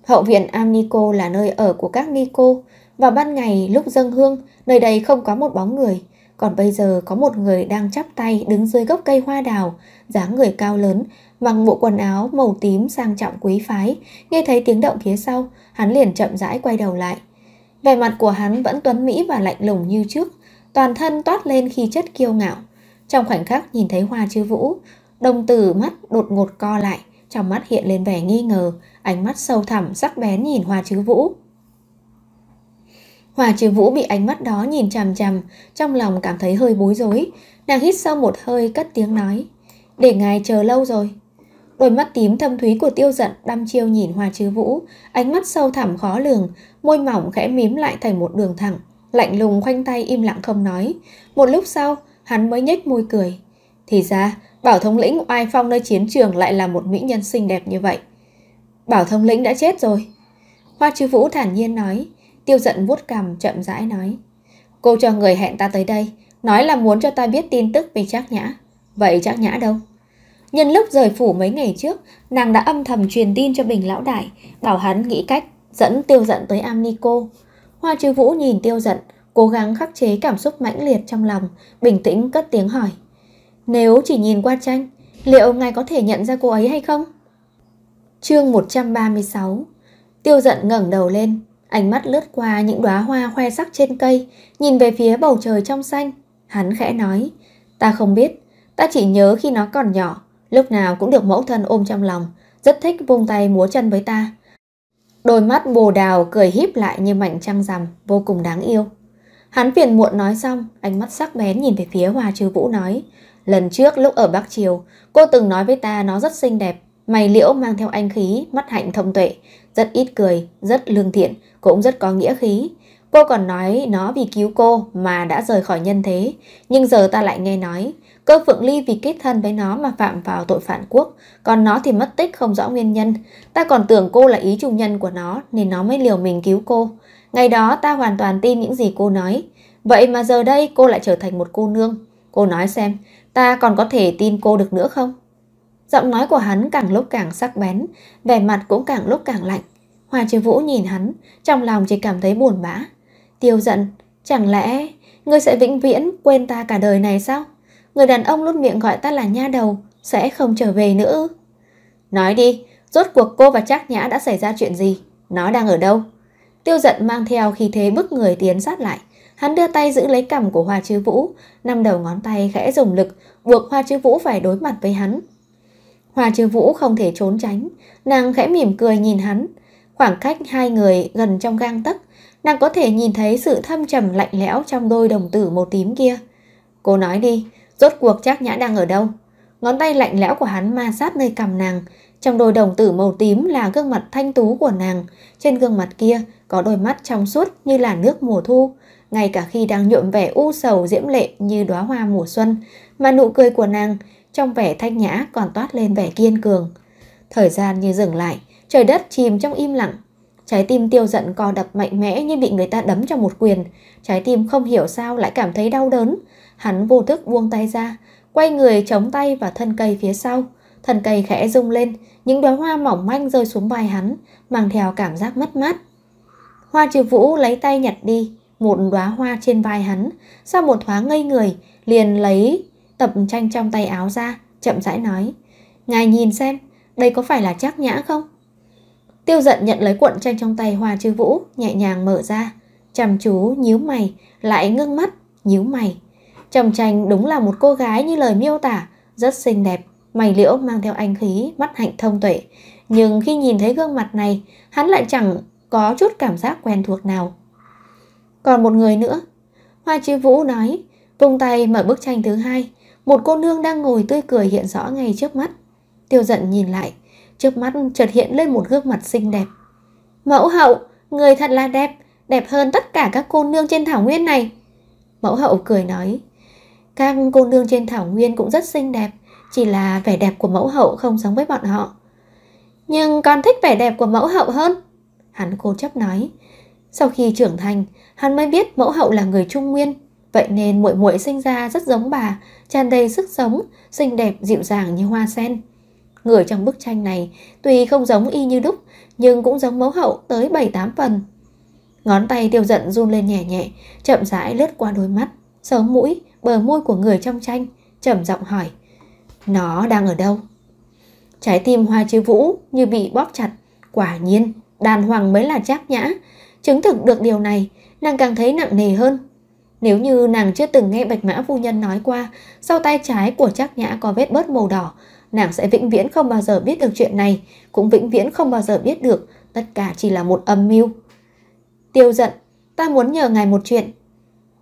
Hậu viện am Nico là nơi ở của các Nico. Vào ban ngày lúc dâng hương, nơi đây không có một bóng người. Còn bây giờ có một người đang chắp tay đứng dưới gốc cây hoa đào, dáng người cao lớn, mặc bộ quần áo màu tím sang trọng quý phái, nghe thấy tiếng động phía sau, hắn liền chậm rãi quay đầu lại. Vẻ mặt của hắn vẫn tuấn mỹ và lạnh lùng như trước, toàn thân toát lên khi chất kiêu ngạo. Trong khoảnh khắc nhìn thấy Hoa Chư Vũ, đồng tử mắt đột ngột co lại, trong mắt hiện lên vẻ nghi ngờ, ánh mắt sâu thẳm sắc bén nhìn Hoa Chư Vũ. Hoa Chư Vũ bị ánh mắt đó nhìn chằm chằm, trong lòng cảm thấy hơi bối rối, nàng hít sâu một hơi cất tiếng nói, "Để ngài chờ lâu rồi." Đôi mắt tím thâm thúy của tiêu giận đăm chiêu nhìn hoa chứ vũ, ánh mắt sâu thẳm khó lường, môi mỏng khẽ mím lại thành một đường thẳng, lạnh lùng khoanh tay im lặng không nói. Một lúc sau, hắn mới nhếch môi cười. Thì ra, Bảo thống lĩnh oai phong nơi chiến trường lại là một mỹ nhân xinh đẹp như vậy. Bảo thống lĩnh đã chết rồi. Hoa chứ vũ thản nhiên nói, tiêu giận vuốt cằm chậm rãi nói. Cô cho người hẹn ta tới đây, nói là muốn cho ta biết tin tức về Trác Nhã. Vậy Trác Nhã đâu? Nhân lúc rời phủ mấy ngày trước, nàng đã âm thầm truyền tin cho Bình Lão Đại, bảo hắn nghĩ cách dẫn tiêu giận tới Amnico. Hoa Chứ Vũ nhìn tiêu giận, cố gắng khắc chế cảm xúc mãnh liệt trong lòng, bình tĩnh cất tiếng hỏi. Nếu chỉ nhìn qua tranh, liệu ngài có thể nhận ra cô ấy hay không? Chương 136 Tiêu giận ngẩng đầu lên, ánh mắt lướt qua những đóa hoa khoe sắc trên cây, nhìn về phía bầu trời trong xanh. Hắn khẽ nói, ta không biết, ta chỉ nhớ khi nó còn nhỏ, Lúc nào cũng được mẫu thân ôm trong lòng, rất thích vung tay múa chân với ta. Đôi mắt bồ đào cười híp lại như mảnh trăng rằm, vô cùng đáng yêu. Hắn phiền muộn nói xong, ánh mắt sắc bén nhìn về phía Hoa Trư Vũ nói. Lần trước lúc ở Bắc Triều, cô từng nói với ta nó rất xinh đẹp, mày liễu mang theo anh khí, mắt hạnh thông tuệ, rất ít cười, rất lương thiện, cũng rất có nghĩa khí. Cô còn nói nó vì cứu cô mà đã rời khỏi nhân thế, nhưng giờ ta lại nghe nói Cơ Phượng Ly vì kết thân với nó mà phạm vào tội phản quốc, còn nó thì mất tích không rõ nguyên nhân. Ta còn tưởng cô là ý trung nhân của nó nên nó mới liều mình cứu cô. Ngày đó ta hoàn toàn tin những gì cô nói. Vậy mà giờ đây cô lại trở thành một cô nương. Cô nói xem, ta còn có thể tin cô được nữa không? Giọng nói của hắn càng lúc càng sắc bén, vẻ mặt cũng càng lúc càng lạnh. Hoa Chí Vũ nhìn hắn, trong lòng chỉ cảm thấy buồn bã. Tiêu giận, chẳng lẽ ngươi sẽ vĩnh viễn quên ta cả đời này sao? người đàn ông lút miệng gọi ta là nha đầu, sẽ không trở về nữa. Nói đi, rốt cuộc cô và Trác Nhã đã xảy ra chuyện gì? Nó đang ở đâu? Tiêu giận mang theo khi thế bức người tiến sát lại. Hắn đưa tay giữ lấy cầm của Hoa Chư Vũ, năm đầu ngón tay khẽ dùng lực, buộc Hoa Chư Vũ phải đối mặt với hắn. Hoa Chư Vũ không thể trốn tránh, nàng khẽ mỉm cười nhìn hắn. Khoảng cách hai người gần trong gang tấc, nàng có thể nhìn thấy sự thâm trầm lạnh lẽo trong đôi đồng tử màu tím kia. Cô nói đi, Rốt cuộc chắc nhã đang ở đâu? Ngón tay lạnh lẽo của hắn ma sát nơi cằm nàng, trong đôi đồng tử màu tím là gương mặt thanh tú của nàng, trên gương mặt kia có đôi mắt trong suốt như là nước mùa thu, ngay cả khi đang nhuộm vẻ u sầu diễm lệ như đóa hoa mùa xuân, mà nụ cười của nàng trong vẻ thanh nhã còn toát lên vẻ kiên cường. Thời gian như dừng lại, trời đất chìm trong im lặng. Trái tim tiêu giận co đập mạnh mẽ như bị người ta đấm cho một quyền. Trái tim không hiểu sao lại cảm thấy đau đớn, Hắn vô thức buông tay ra, quay người chống tay vào thân cây phía sau. Thân cây khẽ rung lên, những đóa hoa mỏng manh rơi xuống vai hắn, mang theo cảm giác mất mát. Hoa trừ vũ lấy tay nhặt đi, một đóa hoa trên vai hắn. Sau một thoáng ngây người, liền lấy tập tranh trong tay áo ra, chậm rãi nói. Ngài nhìn xem, đây có phải là chắc nhã không? Tiêu giận nhận lấy cuộn tranh trong tay Hoa trừ Vũ, nhẹ nhàng mở ra. Chăm chú, nhíu mày, lại ngưng mắt, nhíu mày, trong tranh đúng là một cô gái như lời miêu tả, rất xinh đẹp, mày liễu mang theo anh khí, mắt hạnh thông tuệ. Nhưng khi nhìn thấy gương mặt này, hắn lại chẳng có chút cảm giác quen thuộc nào. Còn một người nữa, Hoa chi Vũ nói, vung tay mở bức tranh thứ hai, một cô nương đang ngồi tươi cười hiện rõ ngay trước mắt. Tiêu giận nhìn lại, trước mắt chợt hiện lên một gương mặt xinh đẹp. Mẫu hậu, người thật là đẹp, đẹp hơn tất cả các cô nương trên thảo nguyên này. Mẫu hậu cười nói, các cô nương trên thảo nguyên cũng rất xinh đẹp, chỉ là vẻ đẹp của mẫu hậu không giống với bọn họ. Nhưng con thích vẻ đẹp của mẫu hậu hơn, hắn cố chấp nói. Sau khi trưởng thành, hắn mới biết mẫu hậu là người Trung Nguyên, vậy nên muội muội sinh ra rất giống bà, tràn đầy sức sống, xinh đẹp dịu dàng như hoa sen. Người trong bức tranh này tuy không giống y như đúc, nhưng cũng giống mẫu hậu tới 7-8 phần. Ngón tay tiêu giận run lên nhẹ nhẹ, chậm rãi lướt qua đôi mắt, sớm mũi, bờ môi của người trong tranh, trầm giọng hỏi. Nó đang ở đâu? Trái tim hoa chứ vũ như bị bóp chặt, quả nhiên, đàn hoàng mới là chắc nhã. Chứng thực được điều này, nàng càng thấy nặng nề hơn. Nếu như nàng chưa từng nghe Bạch Mã Phu Nhân nói qua, sau tay trái của chắc Nhã có vết bớt màu đỏ, nàng sẽ vĩnh viễn không bao giờ biết được chuyện này, cũng vĩnh viễn không bao giờ biết được, tất cả chỉ là một âm mưu. Tiêu giận, ta muốn nhờ ngài một chuyện,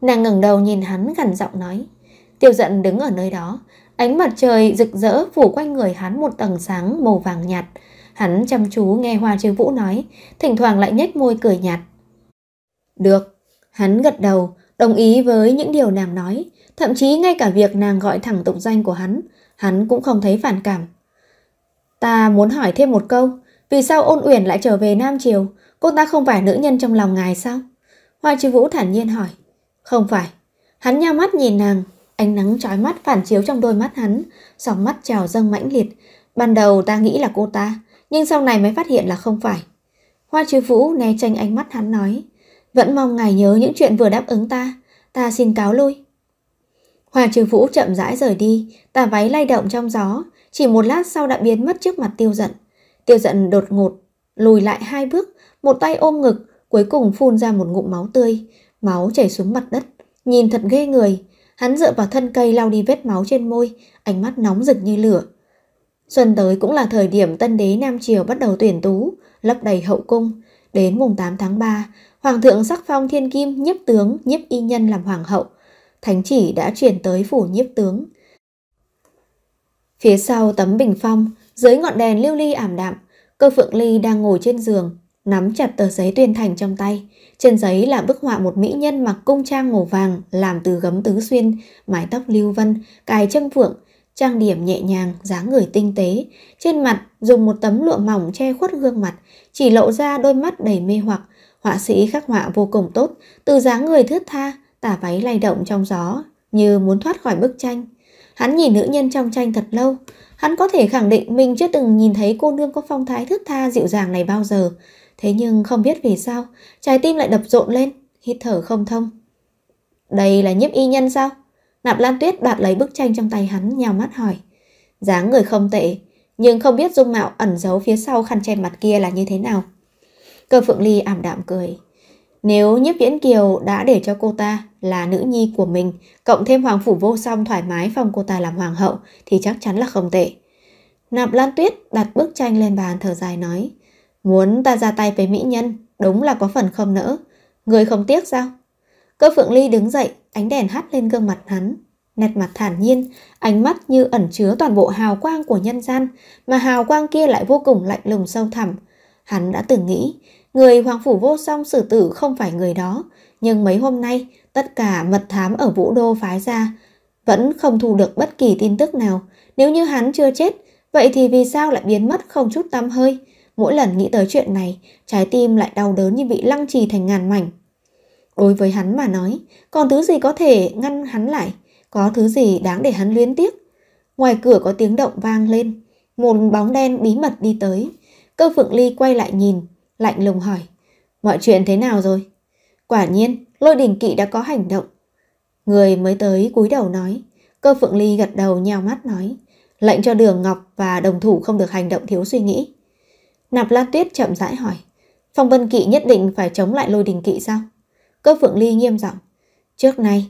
Nàng ngẩng đầu nhìn hắn gần giọng nói. Tiêu giận đứng ở nơi đó, ánh mặt trời rực rỡ phủ quanh người hắn một tầng sáng màu vàng nhạt. Hắn chăm chú nghe Hoa Chứ Vũ nói, thỉnh thoảng lại nhếch môi cười nhạt. Được, hắn gật đầu, đồng ý với những điều nàng nói, thậm chí ngay cả việc nàng gọi thẳng tục danh của hắn, hắn cũng không thấy phản cảm. Ta muốn hỏi thêm một câu, vì sao ôn uyển lại trở về Nam Triều, cô ta không phải nữ nhân trong lòng ngài sao? Hoa Chứ Vũ thản nhiên hỏi. Không phải. Hắn nhao mắt nhìn nàng, ánh nắng trói mắt phản chiếu trong đôi mắt hắn, sóng mắt trào dâng mãnh liệt. Ban đầu ta nghĩ là cô ta, nhưng sau này mới phát hiện là không phải. Hoa chứ vũ né tranh ánh mắt hắn nói, vẫn mong ngài nhớ những chuyện vừa đáp ứng ta, ta xin cáo lui. Hoa chứ vũ chậm rãi rời đi, tà váy lay động trong gió, chỉ một lát sau đã biến mất trước mặt tiêu giận. Tiêu giận đột ngột, lùi lại hai bước, một tay ôm ngực, cuối cùng phun ra một ngụm máu tươi, máu chảy xuống mặt đất, nhìn thật ghê người. Hắn dựa vào thân cây lau đi vết máu trên môi, ánh mắt nóng rực như lửa. Xuân tới cũng là thời điểm tân đế Nam Triều bắt đầu tuyển tú, lấp đầy hậu cung. Đến mùng 8 tháng 3, Hoàng thượng sắc phong thiên kim nhiếp tướng nhiếp y nhân làm hoàng hậu. Thánh chỉ đã chuyển tới phủ nhiếp tướng. Phía sau tấm bình phong, dưới ngọn đèn lưu ly ảm đạm, cơ phượng ly đang ngồi trên giường, nắm chặt tờ giấy tuyên thành trong tay. Trên giấy là bức họa một mỹ nhân mặc cung trang màu vàng làm từ gấm tứ xuyên, mái tóc lưu vân, cài chân phượng, trang điểm nhẹ nhàng, dáng người tinh tế. Trên mặt dùng một tấm lụa mỏng che khuất gương mặt, chỉ lộ ra đôi mắt đầy mê hoặc. Họa sĩ khắc họa vô cùng tốt, từ dáng người thướt tha, tả váy lay động trong gió, như muốn thoát khỏi bức tranh. Hắn nhìn nữ nhân trong tranh thật lâu, hắn có thể khẳng định mình chưa từng nhìn thấy cô nương có phong thái thướt tha dịu dàng này bao giờ. Thế nhưng không biết vì sao, trái tim lại đập rộn lên, hít thở không thông. Đây là nhiếp y nhân sao? Nạp Lan Tuyết đoạt lấy bức tranh trong tay hắn nhào mắt hỏi. Dáng người không tệ, nhưng không biết dung mạo ẩn giấu phía sau khăn che mặt kia là như thế nào. Cơ Phượng Ly ảm đạm cười. Nếu nhiếp viễn kiều đã để cho cô ta là nữ nhi của mình, cộng thêm hoàng phủ vô song thoải mái phòng cô ta làm hoàng hậu thì chắc chắn là không tệ. Nạp Lan Tuyết đặt bức tranh lên bàn thở dài nói. Muốn ta ra tay với mỹ nhân, đúng là có phần không nỡ. Người không tiếc sao? Cơ Phượng Ly đứng dậy, ánh đèn hắt lên gương mặt hắn. Nét mặt thản nhiên, ánh mắt như ẩn chứa toàn bộ hào quang của nhân gian, mà hào quang kia lại vô cùng lạnh lùng sâu thẳm. Hắn đã từng nghĩ, người hoàng phủ vô song xử tử không phải người đó, nhưng mấy hôm nay, tất cả mật thám ở Vũ Đô phái ra, vẫn không thu được bất kỳ tin tức nào. Nếu như hắn chưa chết, vậy thì vì sao lại biến mất không chút tâm hơi? Mỗi lần nghĩ tới chuyện này, trái tim lại đau đớn như bị lăng trì thành ngàn mảnh. Đối với hắn mà nói, còn thứ gì có thể ngăn hắn lại, có thứ gì đáng để hắn luyến tiếc. Ngoài cửa có tiếng động vang lên, một bóng đen bí mật đi tới. Cơ Phượng Ly quay lại nhìn, lạnh lùng hỏi, mọi chuyện thế nào rồi? Quả nhiên, lôi đình kỵ đã có hành động. Người mới tới cúi đầu nói, cơ Phượng Ly gật đầu nhào mắt nói, lệnh cho đường Ngọc và đồng thủ không được hành động thiếu suy nghĩ. Nạp lan Tuyết chậm rãi hỏi. Phong Vân Kỵ nhất định phải chống lại lôi đình kỵ sao? Cơ Phượng Ly nghiêm giọng. Trước nay,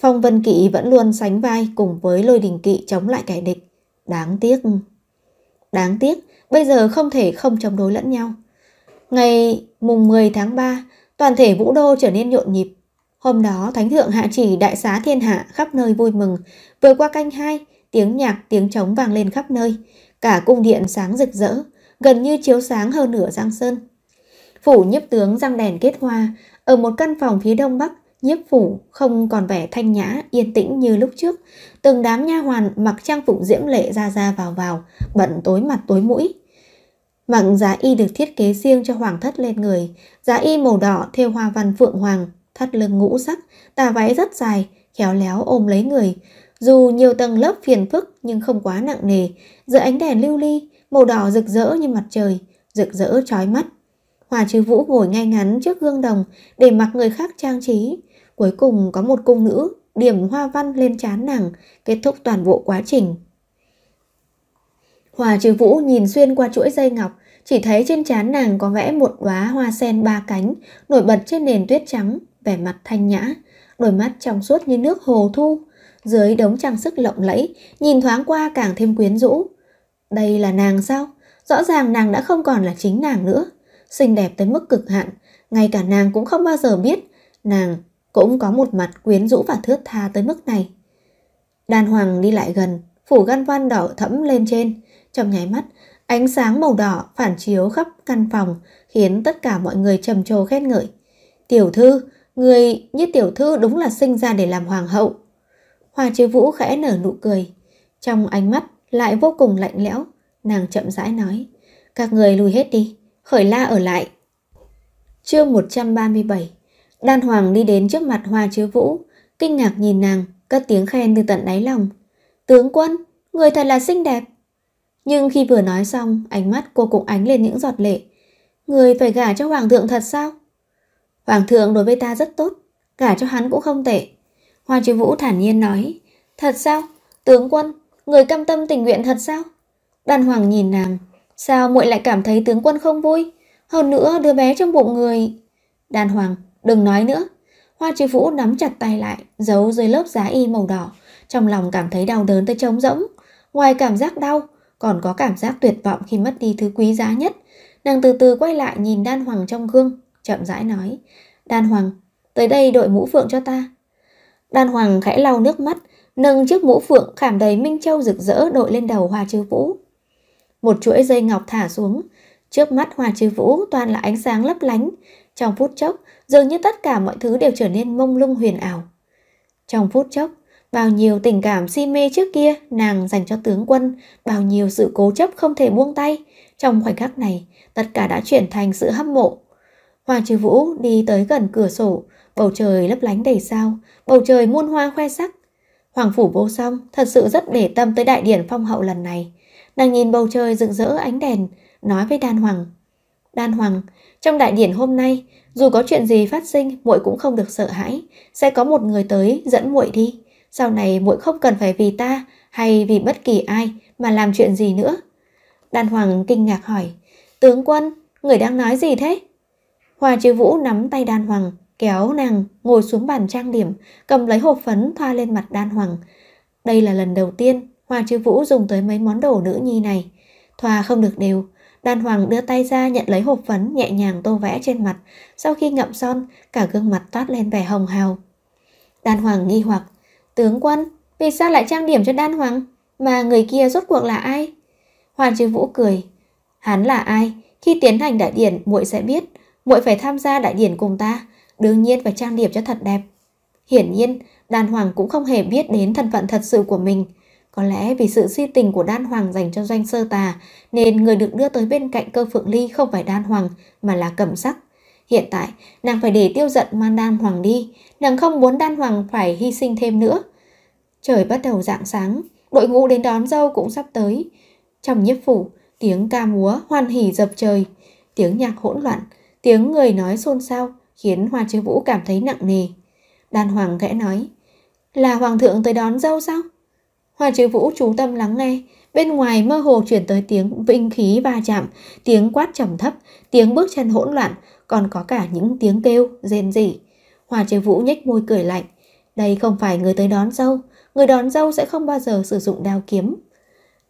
Phong Vân Kỵ vẫn luôn sánh vai cùng với lôi đình kỵ chống lại kẻ địch. Đáng tiếc. Đáng tiếc, bây giờ không thể không chống đối lẫn nhau. Ngày mùng 10 tháng 3, toàn thể vũ đô trở nên nhộn nhịp. Hôm đó, Thánh Thượng Hạ Chỉ Đại Xá Thiên Hạ khắp nơi vui mừng. Vừa qua canh hai, tiếng nhạc, tiếng trống vang lên khắp nơi. Cả cung điện sáng rực rỡ, gần như chiếu sáng hơn nửa giang sơn. Phủ nhiếp tướng răng đèn kết hoa, ở một căn phòng phía đông bắc, nhiếp phủ không còn vẻ thanh nhã, yên tĩnh như lúc trước. Từng đám nha hoàn mặc trang phục diễm lệ ra ra vào vào, bận tối mặt tối mũi. Mặc giá y được thiết kế riêng cho hoàng thất lên người, giá y màu đỏ theo hoa văn phượng hoàng, thắt lưng ngũ sắc, tà váy rất dài, khéo léo ôm lấy người. Dù nhiều tầng lớp phiền phức nhưng không quá nặng nề, giữa ánh đèn lưu ly, màu đỏ rực rỡ như mặt trời, rực rỡ trói mắt. Hòa Trư Vũ ngồi ngay ngắn trước gương đồng để mặc người khác trang trí. Cuối cùng có một cung nữ điểm hoa văn lên trán nàng, kết thúc toàn bộ quá trình. Hòa trừ Vũ nhìn xuyên qua chuỗi dây ngọc, chỉ thấy trên trán nàng có vẽ một đóa hoa sen ba cánh, nổi bật trên nền tuyết trắng, vẻ mặt thanh nhã, đôi mắt trong suốt như nước hồ thu. Dưới đống trang sức lộng lẫy, nhìn thoáng qua càng thêm quyến rũ, đây là nàng sao? Rõ ràng nàng đã không còn là chính nàng nữa. Xinh đẹp tới mức cực hạn, ngay cả nàng cũng không bao giờ biết. Nàng cũng có một mặt quyến rũ và thướt tha tới mức này. Đàn hoàng đi lại gần, phủ gan văn đỏ thẫm lên trên. Trong nháy mắt, ánh sáng màu đỏ phản chiếu khắp căn phòng, khiến tất cả mọi người trầm trồ khen ngợi. Tiểu thư, người như tiểu thư đúng là sinh ra để làm hoàng hậu. Hoa chiêu vũ khẽ nở nụ cười. Trong ánh mắt lại vô cùng lạnh lẽo, nàng chậm rãi nói, các người lùi hết đi, khởi la ở lại. Chương 137 Đan Hoàng đi đến trước mặt Hoa Chứa Vũ, kinh ngạc nhìn nàng, cất tiếng khen từ tận đáy lòng. Tướng quân, người thật là xinh đẹp. Nhưng khi vừa nói xong, ánh mắt cô cũng ánh lên những giọt lệ. Người phải gả cho Hoàng thượng thật sao? Hoàng thượng đối với ta rất tốt, gả cho hắn cũng không tệ. Hoa Chứa Vũ thản nhiên nói, thật sao? Tướng quân, người cam tâm tình nguyện thật sao? Đan Hoàng nhìn nàng, sao muội lại cảm thấy tướng quân không vui? Hơn nữa đứa bé trong bụng người... Đan Hoàng, đừng nói nữa. Hoa Chí Vũ nắm chặt tay lại, giấu dưới lớp giá y màu đỏ, trong lòng cảm thấy đau đớn tới trống rỗng. Ngoài cảm giác đau, còn có cảm giác tuyệt vọng khi mất đi thứ quý giá nhất. Nàng từ từ quay lại nhìn Đan Hoàng trong gương, chậm rãi nói. Đan Hoàng, tới đây đội mũ phượng cho ta. Đan Hoàng khẽ lau nước mắt, nâng chiếc mũ phượng khảm đầy minh châu rực rỡ đội lên đầu Hoa Chư Vũ. Một chuỗi dây ngọc thả xuống, trước mắt Hoa Chư Vũ toàn là ánh sáng lấp lánh, trong phút chốc dường như tất cả mọi thứ đều trở nên mông lung huyền ảo. Trong phút chốc, bao nhiêu tình cảm si mê trước kia nàng dành cho tướng quân, bao nhiêu sự cố chấp không thể buông tay, trong khoảnh khắc này tất cả đã chuyển thành sự hâm mộ. Hoa Chư Vũ đi tới gần cửa sổ, bầu trời lấp lánh đầy sao, bầu trời muôn hoa khoe sắc, Hoàng phủ vô song thật sự rất để tâm tới đại điển phong hậu lần này. Nàng nhìn bầu trời rực rỡ ánh đèn, nói với Đan Hoàng. Đan Hoàng, trong đại điển hôm nay, dù có chuyện gì phát sinh, muội cũng không được sợ hãi, sẽ có một người tới dẫn muội đi. Sau này muội không cần phải vì ta hay vì bất kỳ ai mà làm chuyện gì nữa. Đan Hoàng kinh ngạc hỏi, tướng quân, người đang nói gì thế? Hoa chư vũ nắm tay Đan Hoàng, kéo nàng ngồi xuống bàn trang điểm, cầm lấy hộp phấn thoa lên mặt đan hoàng. Đây là lần đầu tiên Hoa Chư Vũ dùng tới mấy món đồ nữ nhi này. Thoa không được đều, đan hoàng đưa tay ra nhận lấy hộp phấn nhẹ nhàng tô vẽ trên mặt. Sau khi ngậm son, cả gương mặt toát lên vẻ hồng hào. Đan hoàng nghi hoặc, tướng quân, vì sao lại trang điểm cho đan hoàng? Mà người kia rốt cuộc là ai? Hoa Chư Vũ cười, hắn là ai? Khi tiến hành đại điển, muội sẽ biết, muội phải tham gia đại điển cùng ta đương nhiên phải trang điểm cho thật đẹp. Hiển nhiên, Đan hoàng cũng không hề biết đến thân phận thật sự của mình. Có lẽ vì sự si tình của đan hoàng dành cho doanh sơ tà, nên người được đưa tới bên cạnh cơ phượng ly không phải đan hoàng, mà là cẩm sắc. Hiện tại, nàng phải để tiêu giận mang đan hoàng đi, nàng không muốn đan hoàng phải hy sinh thêm nữa. Trời bắt đầu rạng sáng, đội ngũ đến đón dâu cũng sắp tới. Trong nhiếp phủ, tiếng ca múa hoan hỉ dập trời, tiếng nhạc hỗn loạn, tiếng người nói xôn xao, khiến Hoa Chế Vũ cảm thấy nặng nề. Đan Hoàng khẽ nói, là Hoàng thượng tới đón dâu sao? Hoa Chế Vũ chú tâm lắng nghe, bên ngoài mơ hồ chuyển tới tiếng vinh khí va chạm, tiếng quát trầm thấp, tiếng bước chân hỗn loạn, còn có cả những tiếng kêu, rên rỉ. Hoa Chế Vũ nhếch môi cười lạnh, đây không phải người tới đón dâu, người đón dâu sẽ không bao giờ sử dụng đao kiếm.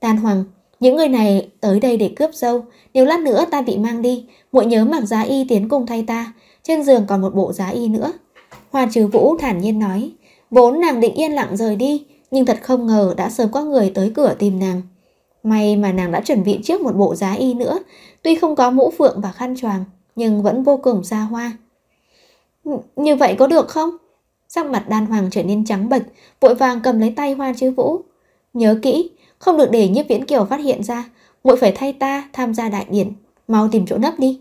Đan Hoàng những người này tới đây để cướp dâu, nếu lát nữa ta bị mang đi, muội nhớ mặc giá y tiến cùng thay ta, trên giường còn một bộ giá y nữa. Hoa trừ vũ thản nhiên nói, vốn nàng định yên lặng rời đi, nhưng thật không ngờ đã sớm có người tới cửa tìm nàng. May mà nàng đã chuẩn bị trước một bộ giá y nữa, tuy không có mũ phượng và khăn choàng, nhưng vẫn vô cùng xa hoa. Như vậy có được không? Sắc mặt đan hoàng trở nên trắng bệch, vội vàng cầm lấy tay hoa chứ vũ. Nhớ kỹ, không được để nhiếp viễn kiều phát hiện ra, muội phải thay ta tham gia đại điển, mau tìm chỗ nấp đi.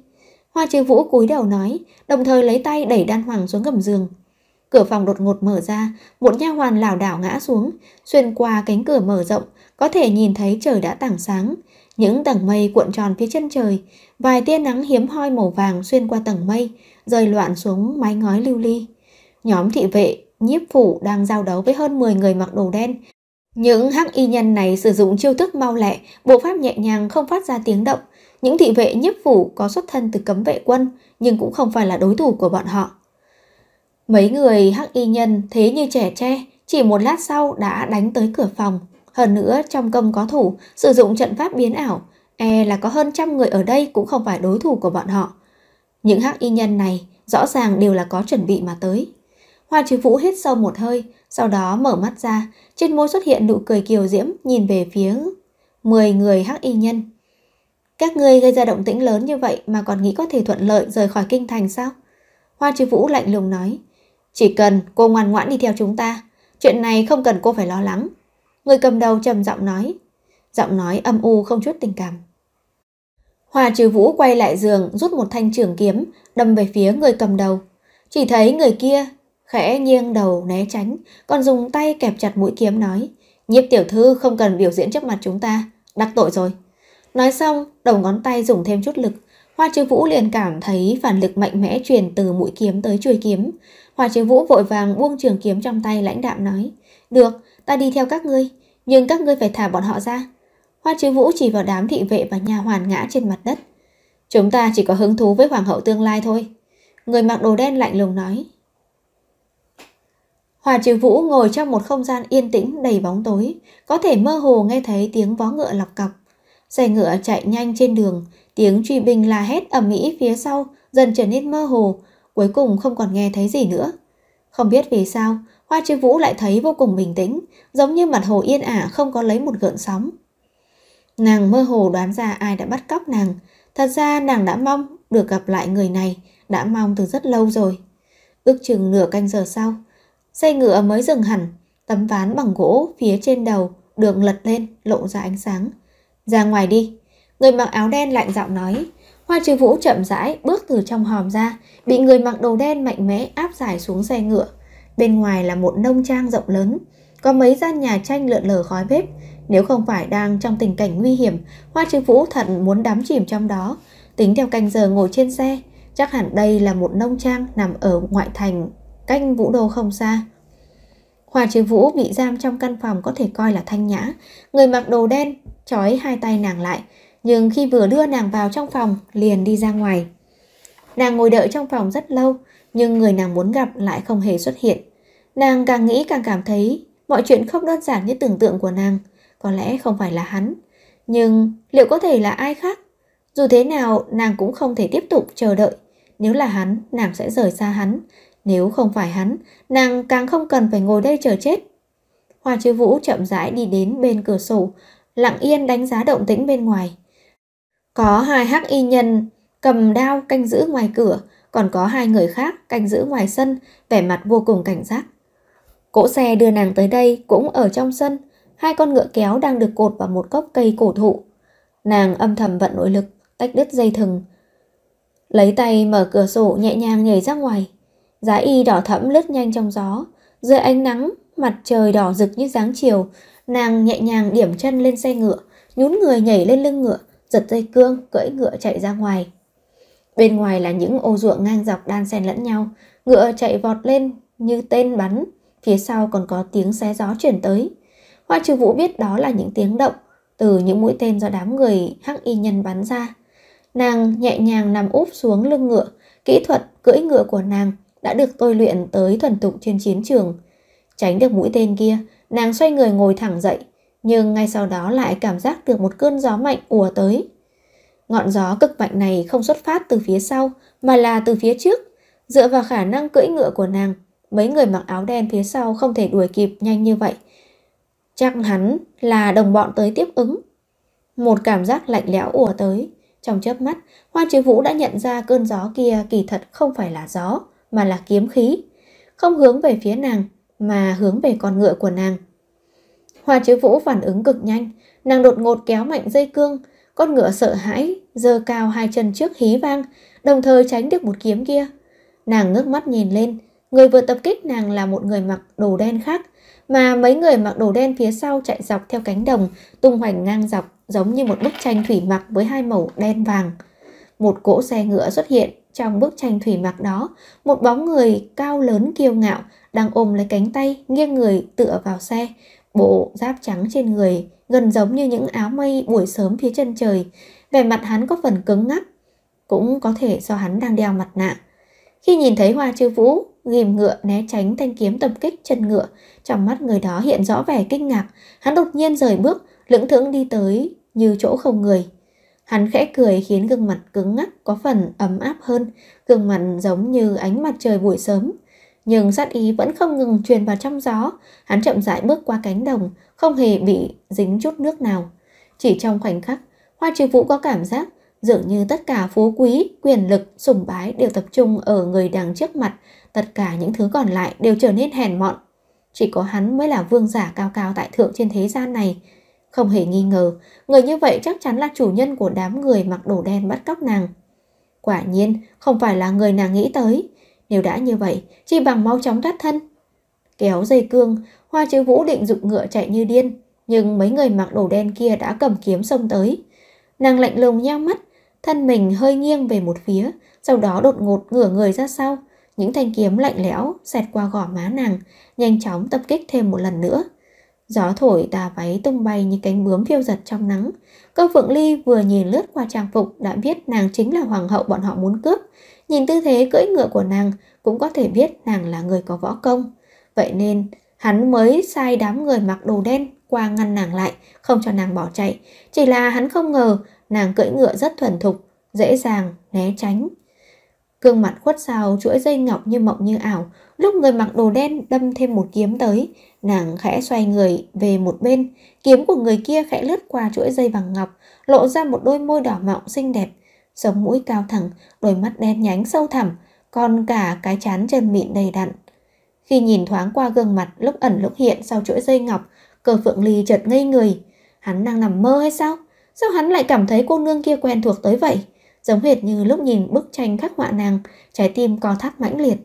Hoa chế vũ cúi đầu nói, đồng thời lấy tay đẩy đan hoàng xuống gầm giường. Cửa phòng đột ngột mở ra, một nha hoàn lảo đảo ngã xuống, xuyên qua cánh cửa mở rộng, có thể nhìn thấy trời đã tảng sáng. Những tầng mây cuộn tròn phía chân trời, vài tia nắng hiếm hoi màu vàng xuyên qua tầng mây, rơi loạn xuống mái ngói lưu ly. Nhóm thị vệ, nhiếp phủ đang giao đấu với hơn 10 người mặc đồ đen. Những hắc y nhân này sử dụng chiêu thức mau lẹ, bộ pháp nhẹ nhàng không phát ra tiếng động, những thị vệ nhiếp phủ có xuất thân từ cấm vệ quân nhưng cũng không phải là đối thủ của bọn họ. Mấy người hắc y nhân thế như trẻ tre, chỉ một lát sau đã đánh tới cửa phòng. Hơn nữa trong công có thủ, sử dụng trận pháp biến ảo, e là có hơn trăm người ở đây cũng không phải đối thủ của bọn họ. Những hắc y nhân này rõ ràng đều là có chuẩn bị mà tới. Hoa Trứ Vũ hít sâu một hơi, sau đó mở mắt ra, trên môi xuất hiện nụ cười kiều diễm nhìn về phía 10 người hắc y nhân. Các ngươi gây ra động tĩnh lớn như vậy mà còn nghĩ có thể thuận lợi rời khỏi kinh thành sao? Hoa Chi Vũ lạnh lùng nói. Chỉ cần cô ngoan ngoãn đi theo chúng ta, chuyện này không cần cô phải lo lắng. Người cầm đầu trầm giọng nói. Giọng nói âm u không chút tình cảm. Hoa Trừ Vũ quay lại giường rút một thanh trường kiếm đâm về phía người cầm đầu. Chỉ thấy người kia khẽ nghiêng đầu né tránh, còn dùng tay kẹp chặt mũi kiếm nói. Nhiếp tiểu thư không cần biểu diễn trước mặt chúng ta, đắc tội rồi. Nói xong, đầu ngón tay dùng thêm chút lực, Hoa Chứ Vũ liền cảm thấy phản lực mạnh mẽ truyền từ mũi kiếm tới chuôi kiếm. Hoa Chứ Vũ vội vàng buông trường kiếm trong tay lãnh đạm nói, được, ta đi theo các ngươi, nhưng các ngươi phải thả bọn họ ra. Hoa Chứ Vũ chỉ vào đám thị vệ và nhà hoàn ngã trên mặt đất. Chúng ta chỉ có hứng thú với hoàng hậu tương lai thôi. Người mặc đồ đen lạnh lùng nói. Hoa Trừ Vũ ngồi trong một không gian yên tĩnh đầy bóng tối, có thể mơ hồ nghe thấy tiếng vó ngựa lọc cọc. Xe ngựa chạy nhanh trên đường, tiếng truy binh la hét ầm ĩ phía sau dần trở nên mơ hồ, cuối cùng không còn nghe thấy gì nữa. Không biết vì sao, Hoa Chi Vũ lại thấy vô cùng bình tĩnh, giống như mặt hồ yên ả không có lấy một gợn sóng. Nàng mơ hồ đoán ra ai đã bắt cóc nàng, thật ra nàng đã mong được gặp lại người này, đã mong từ rất lâu rồi. Ước chừng nửa canh giờ sau, xe ngựa mới dừng hẳn, tấm ván bằng gỗ phía trên đầu được lật lên lộ ra ánh sáng ra ngoài đi. Người mặc áo đen lạnh giọng nói. Hoa trừ vũ chậm rãi bước từ trong hòm ra, bị người mặc đồ đen mạnh mẽ áp giải xuống xe ngựa. Bên ngoài là một nông trang rộng lớn, có mấy gian nhà tranh lượn lờ khói bếp. Nếu không phải đang trong tình cảnh nguy hiểm, Hoa trừ vũ thật muốn đắm chìm trong đó. Tính theo canh giờ ngồi trên xe, chắc hẳn đây là một nông trang nằm ở ngoại thành, canh vũ đô không xa. Hoa trừ vũ bị giam trong căn phòng có thể coi là thanh nhã, người mặc đồ đen trói hai tay nàng lại, nhưng khi vừa đưa nàng vào trong phòng liền đi ra ngoài. Nàng ngồi đợi trong phòng rất lâu, nhưng người nàng muốn gặp lại không hề xuất hiện. Nàng càng nghĩ càng cảm thấy mọi chuyện không đơn giản như tưởng tượng của nàng, có lẽ không phải là hắn. Nhưng liệu có thể là ai khác? Dù thế nào, nàng cũng không thể tiếp tục chờ đợi. Nếu là hắn, nàng sẽ rời xa hắn. Nếu không phải hắn, nàng càng không cần phải ngồi đây chờ chết. Hoa chư vũ chậm rãi đi đến bên cửa sổ, lặng yên đánh giá động tĩnh bên ngoài. Có hai hắc y nhân cầm đao canh giữ ngoài cửa, còn có hai người khác canh giữ ngoài sân, vẻ mặt vô cùng cảnh giác. Cỗ xe đưa nàng tới đây cũng ở trong sân, hai con ngựa kéo đang được cột vào một gốc cây cổ thụ. Nàng âm thầm vận nội lực, tách đứt dây thừng. Lấy tay mở cửa sổ nhẹ nhàng nhảy ra ngoài. Giá y đỏ thẫm lướt nhanh trong gió, dưới ánh nắng, mặt trời đỏ rực như dáng chiều, Nàng nhẹ nhàng điểm chân lên xe ngựa, nhún người nhảy lên lưng ngựa, giật dây cương, cưỡi ngựa chạy ra ngoài. Bên ngoài là những ô ruộng ngang dọc đan xen lẫn nhau, ngựa chạy vọt lên như tên bắn, phía sau còn có tiếng xé gió chuyển tới. Hoa trừ vũ biết đó là những tiếng động từ những mũi tên do đám người hắc y nhân bắn ra. Nàng nhẹ nhàng nằm úp xuống lưng ngựa, kỹ thuật cưỡi ngựa của nàng đã được tôi luyện tới thuần thục trên chiến trường. Tránh được mũi tên kia, Nàng xoay người ngồi thẳng dậy, nhưng ngay sau đó lại cảm giác được một cơn gió mạnh ùa tới. Ngọn gió cực mạnh này không xuất phát từ phía sau mà là từ phía trước. Dựa vào khả năng cưỡi ngựa của nàng, mấy người mặc áo đen phía sau không thể đuổi kịp nhanh như vậy. Chắc hắn là đồng bọn tới tiếp ứng. Một cảm giác lạnh lẽo ùa tới. Trong chớp mắt, Hoa Chí Vũ đã nhận ra cơn gió kia kỳ thật không phải là gió, mà là kiếm khí. Không hướng về phía nàng, mà hướng về con ngựa của nàng. Hoa chữ vũ phản ứng cực nhanh, nàng đột ngột kéo mạnh dây cương, con ngựa sợ hãi, giơ cao hai chân trước hí vang, đồng thời tránh được một kiếm kia. Nàng ngước mắt nhìn lên, người vừa tập kích nàng là một người mặc đồ đen khác, mà mấy người mặc đồ đen phía sau chạy dọc theo cánh đồng, tung hoành ngang dọc giống như một bức tranh thủy mặc với hai màu đen vàng. Một cỗ xe ngựa xuất hiện, trong bức tranh thủy mặc đó, một bóng người cao lớn kiêu ngạo đang ôm lấy cánh tay, nghiêng người tựa vào xe, bộ giáp trắng trên người, gần giống như những áo mây buổi sớm phía chân trời. Vẻ mặt hắn có phần cứng ngắc, cũng có thể do hắn đang đeo mặt nạ. Khi nhìn thấy Hoa Chư Vũ, ghim ngựa né tránh thanh kiếm tầm kích chân ngựa, trong mắt người đó hiện rõ vẻ kinh ngạc, hắn đột nhiên rời bước, lững thững đi tới như chỗ không người. Hắn khẽ cười khiến gương mặt cứng ngắc có phần ấm áp hơn, gương mặt giống như ánh mặt trời buổi sớm, nhưng sát ý vẫn không ngừng truyền vào trong gió. Hắn chậm rãi bước qua cánh đồng, không hề bị dính chút nước nào. Chỉ trong khoảnh khắc, Hoa Trì Vũ có cảm giác dường như tất cả phú quý, quyền lực, sùng bái đều tập trung ở người đằng trước mặt, tất cả những thứ còn lại đều trở nên hèn mọn. Chỉ có hắn mới là vương giả cao cao tại thượng trên thế gian này. Không hề nghi ngờ, người như vậy chắc chắn là chủ nhân của đám người mặc đồ đen bắt cóc nàng. Quả nhiên, không phải là người nàng nghĩ tới, nếu đã như vậy, chỉ bằng mau chóng thoát thân. Kéo dây cương, hoa chữ vũ định dục ngựa chạy như điên, nhưng mấy người mặc đồ đen kia đã cầm kiếm xông tới. Nàng lạnh lùng nheo mắt, thân mình hơi nghiêng về một phía, sau đó đột ngột ngửa người ra sau. Những thanh kiếm lạnh lẽo xẹt qua gò má nàng, nhanh chóng tập kích thêm một lần nữa. Gió thổi tà váy tung bay như cánh bướm phiêu giật trong nắng. Cơ Phượng Ly vừa nhìn lướt qua trang phục đã biết nàng chính là hoàng hậu bọn họ muốn cướp. Nhìn tư thế cưỡi ngựa của nàng cũng có thể biết nàng là người có võ công. Vậy nên hắn mới sai đám người mặc đồ đen qua ngăn nàng lại, không cho nàng bỏ chạy. Chỉ là hắn không ngờ nàng cưỡi ngựa rất thuần thục, dễ dàng né tránh Gương mặt khuất sao chuỗi dây ngọc như mộng như ảo, lúc người mặc đồ đen đâm thêm một kiếm tới, nàng khẽ xoay người về một bên, kiếm của người kia khẽ lướt qua chuỗi dây vàng ngọc, lộ ra một đôi môi đỏ mọng xinh đẹp, sống mũi cao thẳng, đôi mắt đen nhánh sâu thẳm, còn cả cái chán chân mịn đầy đặn. Khi nhìn thoáng qua gương mặt lúc ẩn lúc hiện sau chuỗi dây ngọc, cờ phượng ly chợt ngây người. Hắn đang nằm mơ hay sao? Sao hắn lại cảm thấy cô nương kia quen thuộc tới vậy? giống hệt như lúc nhìn bức tranh khắc họa nàng, trái tim co thắt mãnh liệt.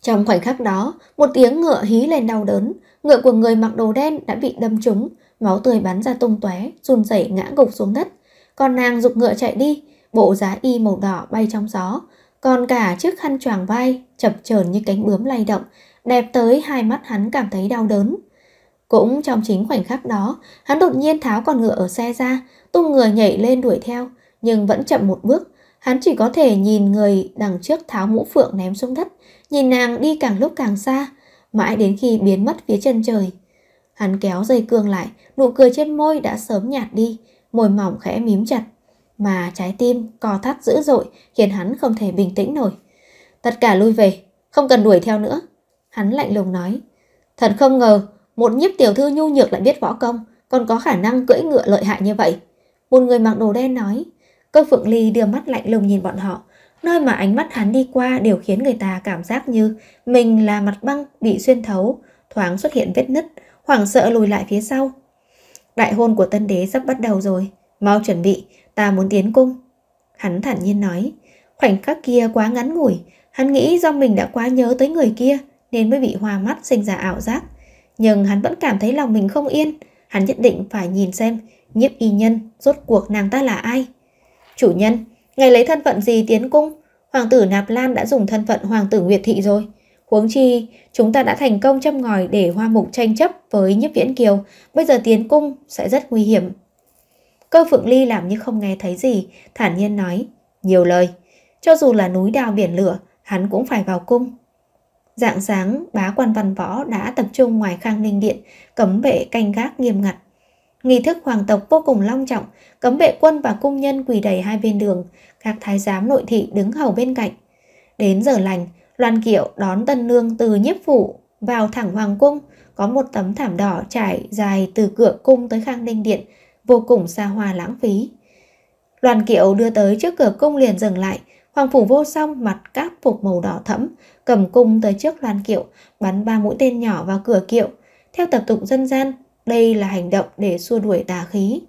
Trong khoảnh khắc đó, một tiếng ngựa hí lên đau đớn, ngựa của người mặc đồ đen đã bị đâm trúng, máu tươi bắn ra tung tóe, run rẩy ngã gục xuống đất. Còn nàng dục ngựa chạy đi, bộ giá y màu đỏ bay trong gió, còn cả chiếc khăn choàng vai chập chờn như cánh bướm lay động, đẹp tới hai mắt hắn cảm thấy đau đớn. Cũng trong chính khoảnh khắc đó, hắn đột nhiên tháo con ngựa ở xe ra, tung người nhảy lên đuổi theo, nhưng vẫn chậm một bước. Hắn chỉ có thể nhìn người đằng trước tháo mũ phượng ném xuống đất, nhìn nàng đi càng lúc càng xa, mãi đến khi biến mất phía chân trời. Hắn kéo dây cương lại, nụ cười trên môi đã sớm nhạt đi, môi mỏng khẽ mím chặt, mà trái tim co thắt dữ dội khiến hắn không thể bình tĩnh nổi. Tất cả lui về, không cần đuổi theo nữa. Hắn lạnh lùng nói, thật không ngờ một nhiếp tiểu thư nhu nhược lại biết võ công, còn có khả năng cưỡi ngựa lợi hại như vậy. Một người mặc đồ đen nói, Cơ Phượng Ly đưa mắt lạnh lùng nhìn bọn họ, nơi mà ánh mắt hắn đi qua đều khiến người ta cảm giác như mình là mặt băng bị xuyên thấu, thoáng xuất hiện vết nứt, hoảng sợ lùi lại phía sau. Đại hôn của tân đế sắp bắt đầu rồi, mau chuẩn bị, ta muốn tiến cung. Hắn thản nhiên nói, khoảnh khắc kia quá ngắn ngủi, hắn nghĩ do mình đã quá nhớ tới người kia nên mới bị hoa mắt sinh ra ảo giác. Nhưng hắn vẫn cảm thấy lòng mình không yên, hắn nhất định phải nhìn xem Nhiếp y nhân, rốt cuộc nàng ta là ai? Chủ nhân, ngài lấy thân phận gì tiến cung? Hoàng tử Nạp Lan đã dùng thân phận hoàng tử Nguyệt Thị rồi. Huống chi, chúng ta đã thành công châm ngòi để hoa mục tranh chấp với nhiếp viễn kiều. Bây giờ tiến cung sẽ rất nguy hiểm. Cơ Phượng Ly làm như không nghe thấy gì, thản nhiên nói. Nhiều lời. Cho dù là núi đào biển lửa, hắn cũng phải vào cung. Dạng sáng, bá quan văn võ đã tập trung ngoài khang ninh điện, cấm vệ canh gác nghiêm ngặt. Nghi thức hoàng tộc vô cùng long trọng, cấm vệ quân và cung nhân quỳ đầy hai bên đường, các thái giám nội thị đứng hầu bên cạnh. Đến giờ lành, Loan Kiệu đón tân nương từ nhiếp phủ vào thẳng hoàng cung, có một tấm thảm đỏ trải dài từ cửa cung tới khang ninh điện, vô cùng xa hoa lãng phí. Loan Kiệu đưa tới trước cửa cung liền dừng lại, hoàng phủ vô song mặt các phục màu đỏ thẫm, cầm cung tới trước Loan Kiệu, bắn ba mũi tên nhỏ vào cửa kiệu. Theo tập tục dân gian, đây là hành động để xua đuổi tà khí.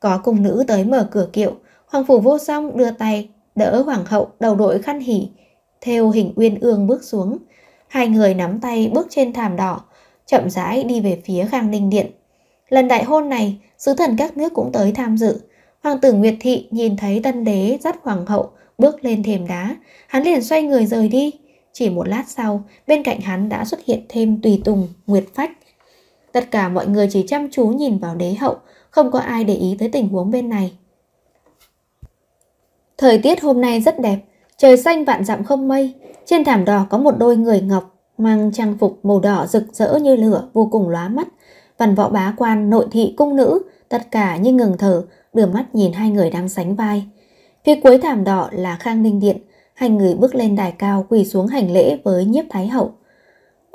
Có cung nữ tới mở cửa kiệu, hoàng phủ vô song đưa tay đỡ hoàng hậu đầu đội khăn hỉ, theo hình uyên ương bước xuống. Hai người nắm tay bước trên thảm đỏ, chậm rãi đi về phía Khang Ninh Điện. Lần đại hôn này, sứ thần các nước cũng tới tham dự. Hoàng tử Nguyệt Thị nhìn thấy tân đế dắt hoàng hậu bước lên thềm đá, hắn liền xoay người rời đi. Chỉ một lát sau, bên cạnh hắn đã xuất hiện thêm tùy tùng Nguyệt Phách, Tất cả mọi người chỉ chăm chú nhìn vào đế hậu, không có ai để ý tới tình huống bên này. Thời tiết hôm nay rất đẹp, trời xanh vạn dặm không mây, trên thảm đỏ có một đôi người ngọc mang trang phục màu đỏ rực rỡ như lửa vô cùng lóa mắt. Văn võ bá quan, nội thị, cung nữ, tất cả như ngừng thở, đưa mắt nhìn hai người đang sánh vai. Phía cuối thảm đỏ là Khang Ninh Điện, hai người bước lên đài cao quỳ xuống hành lễ với nhiếp thái hậu.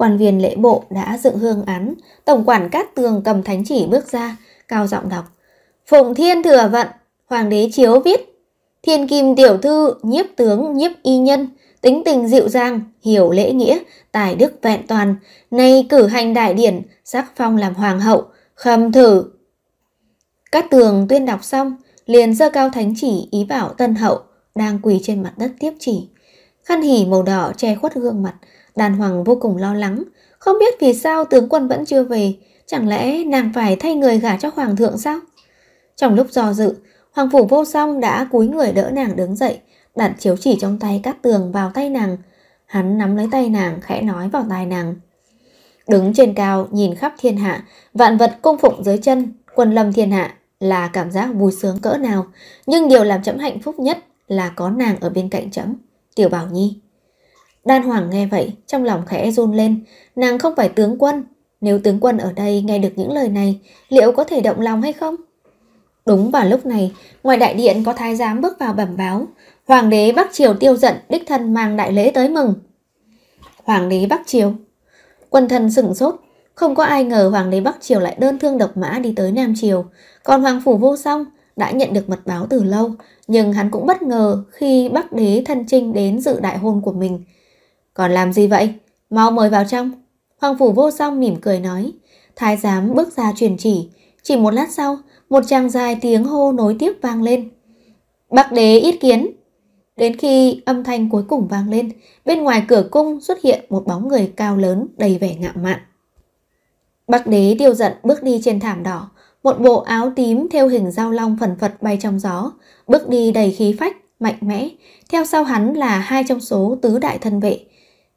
Quan viên lễ bộ đã dựng hương án, tổng quản Cát Tường cầm thánh chỉ bước ra, cao giọng đọc. Phụng thiên thừa vận, hoàng đế chiếu viết. Thiên kim tiểu thư, nhiếp tướng, nhiếp y nhân, tính tình dịu dàng, hiểu lễ nghĩa, tài đức vẹn toàn, nay cử hành đại điển, sắc phong làm hoàng hậu, khâm thử. Cát tường tuyên đọc xong, liền giơ cao thánh chỉ ý bảo tân hậu, đang quỳ trên mặt đất tiếp chỉ. Khăn hỉ màu đỏ che khuất gương mặt, Đàn Hoàng vô cùng lo lắng, không biết vì sao tướng quân vẫn chưa về, chẳng lẽ nàng phải thay người gả cho hoàng thượng sao? Trong lúc do dự, hoàng phủ vô song đã cúi người đỡ nàng đứng dậy, đặt chiếu chỉ trong tay cắt tường vào tay nàng. Hắn nắm lấy tay nàng, khẽ nói vào tai nàng. Đứng trên cao, nhìn khắp thiên hạ, vạn vật cung phụng dưới chân, quân lâm thiên hạ là cảm giác vui sướng cỡ nào. Nhưng điều làm chấm hạnh phúc nhất là có nàng ở bên cạnh chấm. Tiểu Bảo Nhi Đan Hoàng nghe vậy, trong lòng khẽ run lên, nàng không phải tướng quân. Nếu tướng quân ở đây nghe được những lời này, liệu có thể động lòng hay không? Đúng vào lúc này, ngoài đại điện có thái giám bước vào bẩm báo, Hoàng đế Bắc Triều tiêu giận đích thân mang đại lễ tới mừng. Hoàng đế Bắc Triều Quân thần sửng sốt, không có ai ngờ Hoàng đế Bắc Triều lại đơn thương độc mã đi tới Nam Triều, còn Hoàng Phủ Vô Song đã nhận được mật báo từ lâu, nhưng hắn cũng bất ngờ khi Bắc Đế thân trinh đến dự đại hôn của mình. Còn làm gì vậy? Mau mời vào trong. Hoàng phủ vô song mỉm cười nói. Thái giám bước ra truyền chỉ. Chỉ một lát sau, một chàng dài tiếng hô nối tiếp vang lên. Bắc đế ít kiến. Đến khi âm thanh cuối cùng vang lên, bên ngoài cửa cung xuất hiện một bóng người cao lớn đầy vẻ ngạo mạn. Bắc đế tiêu giận bước đi trên thảm đỏ, một bộ áo tím theo hình dao long phần phật bay trong gió, bước đi đầy khí phách, mạnh mẽ. Theo sau hắn là hai trong số tứ đại thân vệ,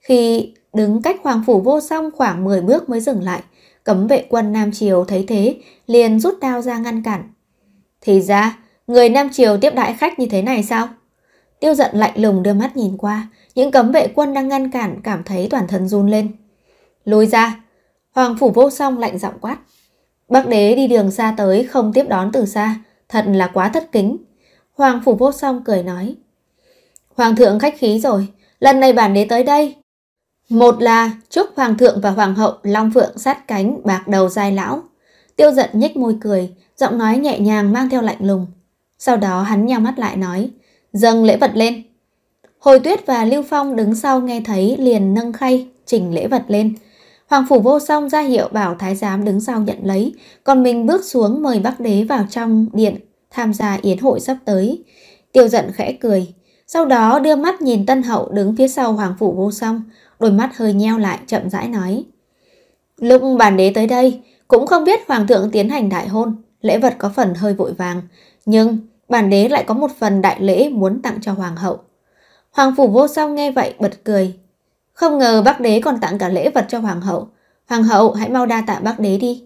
khi đứng cách Hoàng Phủ Vô Song khoảng 10 bước mới dừng lại, cấm vệ quân Nam Triều thấy thế, liền rút đao ra ngăn cản. Thì ra, người Nam Triều tiếp đại khách như thế này sao? Tiêu giận lạnh lùng đưa mắt nhìn qua, những cấm vệ quân đang ngăn cản cảm thấy toàn thân run lên. Lùi ra, Hoàng Phủ Vô Song lạnh giọng quát. Bắc đế đi đường xa tới không tiếp đón từ xa, thật là quá thất kính. Hoàng Phủ Vô Song cười nói. Hoàng thượng khách khí rồi, lần này bản đế tới đây một là chúc hoàng thượng và hoàng hậu long phượng sát cánh bạc đầu dai lão. Tiêu giận nhích môi cười, giọng nói nhẹ nhàng mang theo lạnh lùng. Sau đó hắn nhắm mắt lại nói, dâng lễ vật lên. Hồi tuyết và Lưu Phong đứng sau nghe thấy liền nâng khay, chỉnh lễ vật lên. Hoàng phủ vô song ra hiệu bảo thái giám đứng sau nhận lấy, còn mình bước xuống mời bắc đế vào trong điện tham gia yến hội sắp tới. Tiêu giận khẽ cười, sau đó đưa mắt nhìn tân hậu đứng phía sau hoàng phủ vô song, đôi mắt hơi nheo lại chậm rãi nói. Lúc bản đế tới đây, cũng không biết hoàng thượng tiến hành đại hôn, lễ vật có phần hơi vội vàng, nhưng bản đế lại có một phần đại lễ muốn tặng cho hoàng hậu. Hoàng phủ vô song nghe vậy bật cười. Không ngờ bác đế còn tặng cả lễ vật cho hoàng hậu. Hoàng hậu hãy mau đa tạ bác đế đi.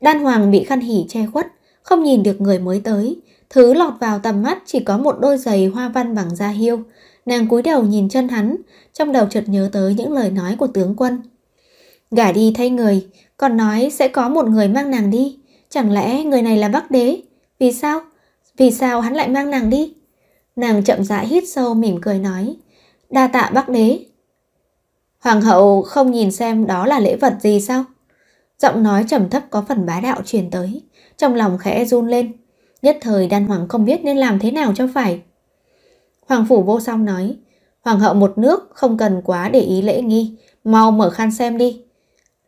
Đan hoàng bị khăn hỉ che khuất, không nhìn được người mới tới. Thứ lọt vào tầm mắt chỉ có một đôi giày hoa văn bằng da hiêu. Nàng cúi đầu nhìn chân hắn, trong đầu chợt nhớ tới những lời nói của tướng quân. Gả đi thay người, còn nói sẽ có một người mang nàng đi. Chẳng lẽ người này là Bắc Đế? Vì sao? Vì sao hắn lại mang nàng đi? Nàng chậm rãi hít sâu mỉm cười nói. Đa tạ Bắc Đế. Hoàng hậu không nhìn xem đó là lễ vật gì sao? Giọng nói trầm thấp có phần bá đạo truyền tới, trong lòng khẽ run lên. Nhất thời đan hoàng không biết nên làm thế nào cho phải. Hoàng phủ vô song nói, Hoàng hậu một nước không cần quá để ý lễ nghi, mau mở khăn xem đi.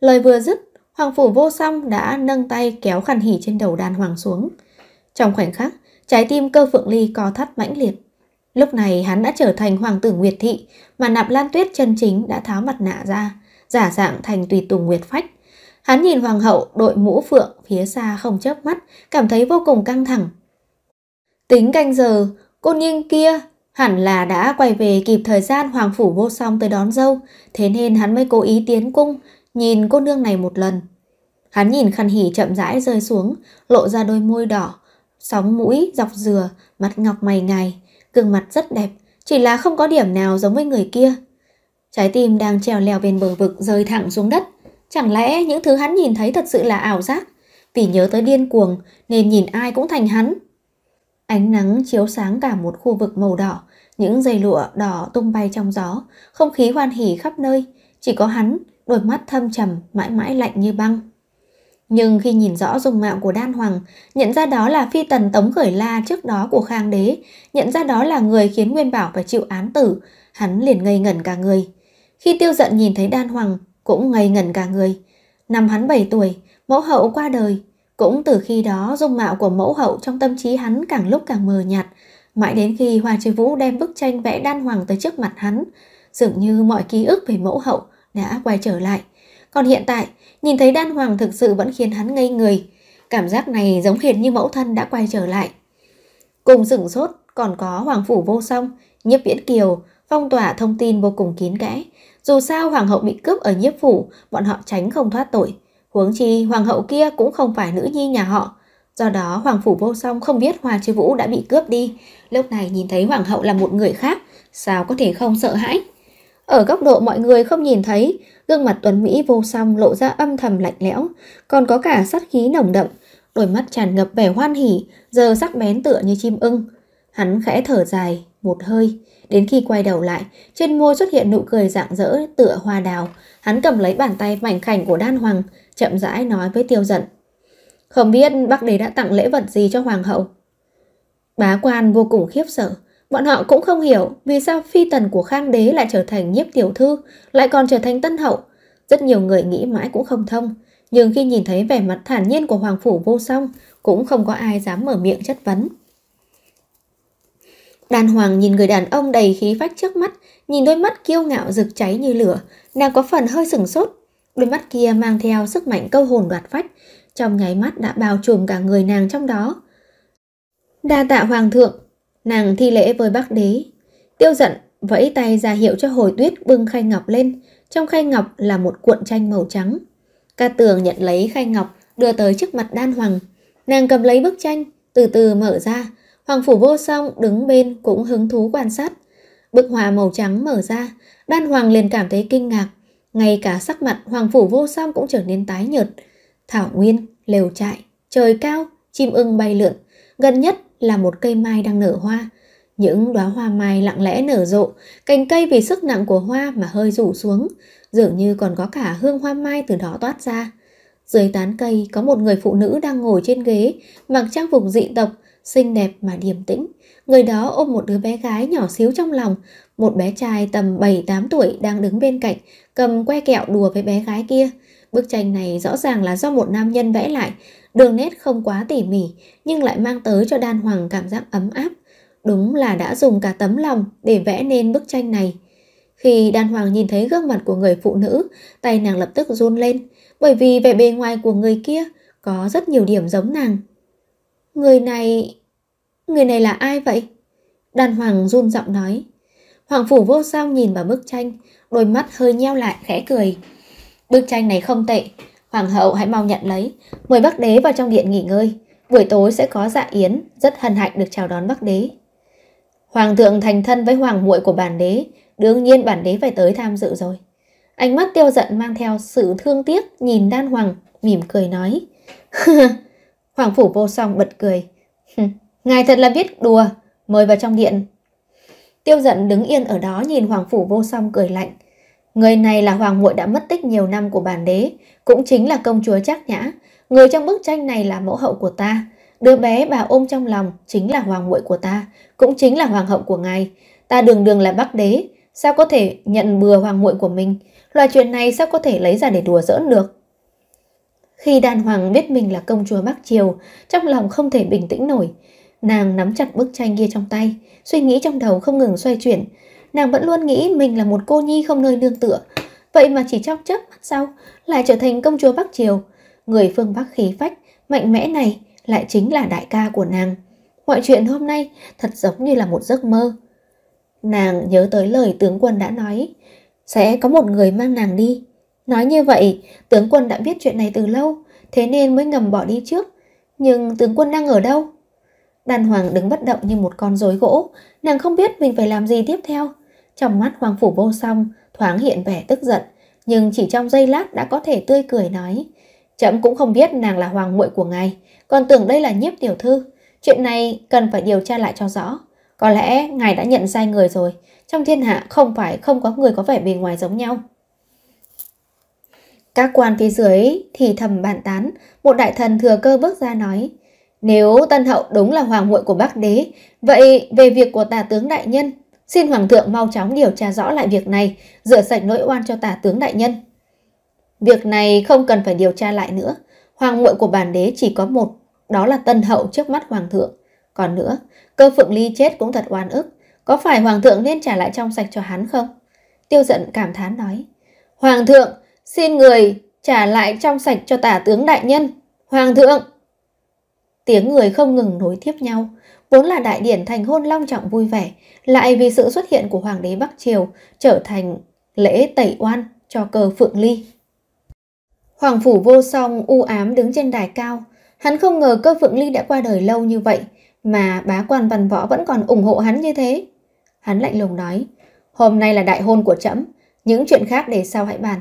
Lời vừa dứt, Hoàng phủ vô song đã nâng tay kéo khăn hỉ trên đầu đàn hoàng xuống. Trong khoảnh khắc, trái tim cơ phượng ly co thắt mãnh liệt. Lúc này hắn đã trở thành hoàng tử Nguyệt Thị mà nạp lan tuyết chân chính đã tháo mặt nạ ra, giả dạng thành tùy tùng Nguyệt Phách. Hắn nhìn hoàng hậu đội mũ phượng phía xa không chớp mắt, cảm thấy vô cùng căng thẳng. Tính canh giờ, cô nghiêng kia Hẳn là đã quay về kịp thời gian Hoàng Phủ vô song tới đón dâu, thế nên hắn mới cố ý tiến cung, nhìn cô nương này một lần. Hắn nhìn khăn hỉ chậm rãi rơi xuống, lộ ra đôi môi đỏ, sóng mũi, dọc dừa, mặt ngọc mày ngài, gương mặt rất đẹp, chỉ là không có điểm nào giống với người kia. Trái tim đang trèo leo bên bờ vực rơi thẳng xuống đất. Chẳng lẽ những thứ hắn nhìn thấy thật sự là ảo giác? Vì nhớ tới điên cuồng nên nhìn ai cũng thành hắn. Ánh nắng chiếu sáng cả một khu vực màu đỏ, những dây lụa đỏ tung bay trong gió, không khí hoan hỉ khắp nơi, chỉ có hắn, đôi mắt thâm trầm mãi mãi lạnh như băng. Nhưng khi nhìn rõ dung mạo của Đan Hoàng, nhận ra đó là phi tần Tống Khởi La trước đó của Khang Đế, nhận ra đó là người khiến Nguyên Bảo phải chịu án tử, hắn liền ngây ngẩn cả người. Khi tiêu giận nhìn thấy Đan Hoàng, cũng ngây ngẩn cả người. Năm hắn 7 tuổi, mẫu hậu qua đời, cũng từ khi đó dung mạo của mẫu hậu trong tâm trí hắn càng lúc càng mờ nhạt, mãi đến khi Hoa Chi Vũ đem bức tranh vẽ đan hoàng tới trước mặt hắn, dường như mọi ký ức về mẫu hậu đã quay trở lại. Còn hiện tại, nhìn thấy đan hoàng thực sự vẫn khiến hắn ngây người. Cảm giác này giống hệt như mẫu thân đã quay trở lại. Cùng sửng sốt còn có Hoàng Phủ Vô Song, Nhiếp Viễn Kiều, phong tỏa thông tin vô cùng kín kẽ. Dù sao Hoàng hậu bị cướp ở Nhiếp Phủ, bọn họ tránh không thoát tội. Huống chi hoàng hậu kia cũng không phải nữ nhi nhà họ. Do đó hoàng phủ vô song không biết Hoa Chi Vũ đã bị cướp đi. Lúc này nhìn thấy hoàng hậu là một người khác, sao có thể không sợ hãi. Ở góc độ mọi người không nhìn thấy, gương mặt tuấn Mỹ vô song lộ ra âm thầm lạnh lẽo, còn có cả sát khí nồng đậm, đôi mắt tràn ngập vẻ hoan hỉ, giờ sắc bén tựa như chim ưng. Hắn khẽ thở dài, một hơi, đến khi quay đầu lại, trên môi xuất hiện nụ cười rạng rỡ tựa hoa đào, Hắn cầm lấy bàn tay mảnh khảnh của đan hoàng, chậm rãi nói với tiêu giận. Không biết bắc đế đã tặng lễ vật gì cho hoàng hậu. Bá quan vô cùng khiếp sợ. Bọn họ cũng không hiểu vì sao phi tần của khang đế lại trở thành nhiếp tiểu thư, lại còn trở thành tân hậu. Rất nhiều người nghĩ mãi cũng không thông. Nhưng khi nhìn thấy vẻ mặt thản nhiên của hoàng phủ vô song, cũng không có ai dám mở miệng chất vấn. Đan Hoàng nhìn người đàn ông đầy khí phách trước mắt, nhìn đôi mắt kiêu ngạo rực cháy như lửa, nàng có phần hơi sửng sốt. Đôi mắt kia mang theo sức mạnh câu hồn đoạt phách, trong nháy mắt đã bao trùm cả người nàng trong đó. Đa tạ hoàng thượng, nàng thi lễ với bác đế. Tiêu giận, vẫy tay ra hiệu cho hồi tuyết bưng khay ngọc lên, trong khay ngọc là một cuộn tranh màu trắng. Ca tường nhận lấy khay ngọc, đưa tới trước mặt đan hoàng. Nàng cầm lấy bức tranh, từ từ mở ra, Hoàng phủ vô song đứng bên cũng hứng thú quan sát. Bức hòa màu trắng mở ra, đan hoàng liền cảm thấy kinh ngạc. Ngay cả sắc mặt hoàng phủ vô song cũng trở nên tái nhợt. Thảo nguyên, lều trại, trời cao, chim ưng bay lượn. Gần nhất là một cây mai đang nở hoa. Những đóa hoa mai lặng lẽ nở rộ, cành cây vì sức nặng của hoa mà hơi rủ xuống, dường như còn có cả hương hoa mai từ đó toát ra. Dưới tán cây có một người phụ nữ đang ngồi trên ghế, mặc trang phục dị tộc, xinh đẹp mà điềm tĩnh. Người đó ôm một đứa bé gái nhỏ xíu trong lòng, một bé trai tầm 7-8 tuổi đang đứng bên cạnh, cầm que kẹo đùa với bé gái kia. Bức tranh này rõ ràng là do một nam nhân vẽ lại, đường nét không quá tỉ mỉ nhưng lại mang tới cho Đan Hoàng cảm giác ấm áp. Đúng là đã dùng cả tấm lòng để vẽ nên bức tranh này. Khi Đan Hoàng nhìn thấy gương mặt của người phụ nữ, tay nàng lập tức run lên, bởi vì vẻ bề ngoài của người kia có rất nhiều điểm giống nàng Người này... Người này là ai vậy? Đan hoàng run giọng nói. Hoàng phủ vô sao nhìn vào bức tranh, đôi mắt hơi nheo lại khẽ cười. Bức tranh này không tệ, hoàng hậu hãy mau nhận lấy, mời bắc đế vào trong điện nghỉ ngơi. Buổi tối sẽ có dạ yến, rất hân hạnh được chào đón bắc đế. Hoàng thượng thành thân với hoàng muội của bản đế, đương nhiên bản đế phải tới tham dự rồi. Ánh mắt tiêu giận mang theo sự thương tiếc nhìn đan hoàng, mỉm cười nói. Hoàng phủ vô song bật cười. Ngài thật là biết đùa, mời vào trong điện. Tiêu giận đứng yên ở đó nhìn Hoàng phủ vô song cười lạnh. Người này là hoàng muội đã mất tích nhiều năm của bản đế, cũng chính là công chúa Trác Nhã. Người trong bức tranh này là mẫu hậu của ta. Đứa bé bà ôm trong lòng chính là hoàng muội của ta, cũng chính là hoàng hậu của ngài. Ta đường đường là bắc đế, sao có thể nhận bừa hoàng muội của mình? Loại chuyện này sao có thể lấy ra để đùa giỡn được? Khi đàn hoàng biết mình là công chúa Bắc Triều, trong lòng không thể bình tĩnh nổi. Nàng nắm chặt bức tranh kia trong tay, suy nghĩ trong đầu không ngừng xoay chuyển. Nàng vẫn luôn nghĩ mình là một cô nhi không nơi nương tựa. Vậy mà chỉ trong chớp mắt sau, lại trở thành công chúa Bắc Triều. Người phương Bắc khí phách, mạnh mẽ này lại chính là đại ca của nàng. Mọi chuyện hôm nay thật giống như là một giấc mơ. Nàng nhớ tới lời tướng quân đã nói, sẽ có một người mang nàng đi. Nói như vậy, tướng quân đã biết chuyện này từ lâu, thế nên mới ngầm bỏ đi trước. Nhưng tướng quân đang ở đâu? Đàn hoàng đứng bất động như một con rối gỗ, nàng không biết mình phải làm gì tiếp theo. Trong mắt hoàng phủ vô song, thoáng hiện vẻ tức giận, nhưng chỉ trong giây lát đã có thể tươi cười nói. Chậm cũng không biết nàng là hoàng muội của ngài, còn tưởng đây là nhiếp tiểu thư. Chuyện này cần phải điều tra lại cho rõ. Có lẽ ngài đã nhận sai người rồi, trong thiên hạ không phải không có người có vẻ bề ngoài giống nhau. Các quan phía dưới thì thầm bàn tán, một đại thần thừa cơ bước ra nói, nếu Tân Hậu đúng là hoàng muội của Bắc Đế, vậy về việc của tà tướng đại nhân, xin hoàng thượng mau chóng điều tra rõ lại việc này, rửa sạch nỗi oan cho tà tướng đại nhân. Việc này không cần phải điều tra lại nữa, hoàng muội của bản đế chỉ có một, đó là Tân Hậu trước mắt hoàng thượng. Còn nữa, cơ phượng ly chết cũng thật oan ức, có phải hoàng thượng nên trả lại trong sạch cho hắn không? Tiêu giận cảm thán nói, hoàng thượng, Xin người trả lại trong sạch cho tả tướng đại nhân, hoàng thượng. Tiếng người không ngừng nối tiếp nhau, vốn là đại điển thành hôn long trọng vui vẻ, lại vì sự xuất hiện của hoàng đế Bắc Triều trở thành lễ tẩy oan cho cờ phượng ly. Hoàng phủ vô song u ám đứng trên đài cao, hắn không ngờ cơ phượng ly đã qua đời lâu như vậy mà bá quan văn võ vẫn còn ủng hộ hắn như thế. Hắn lạnh lùng nói, hôm nay là đại hôn của trẫm, những chuyện khác để sau hãy bàn.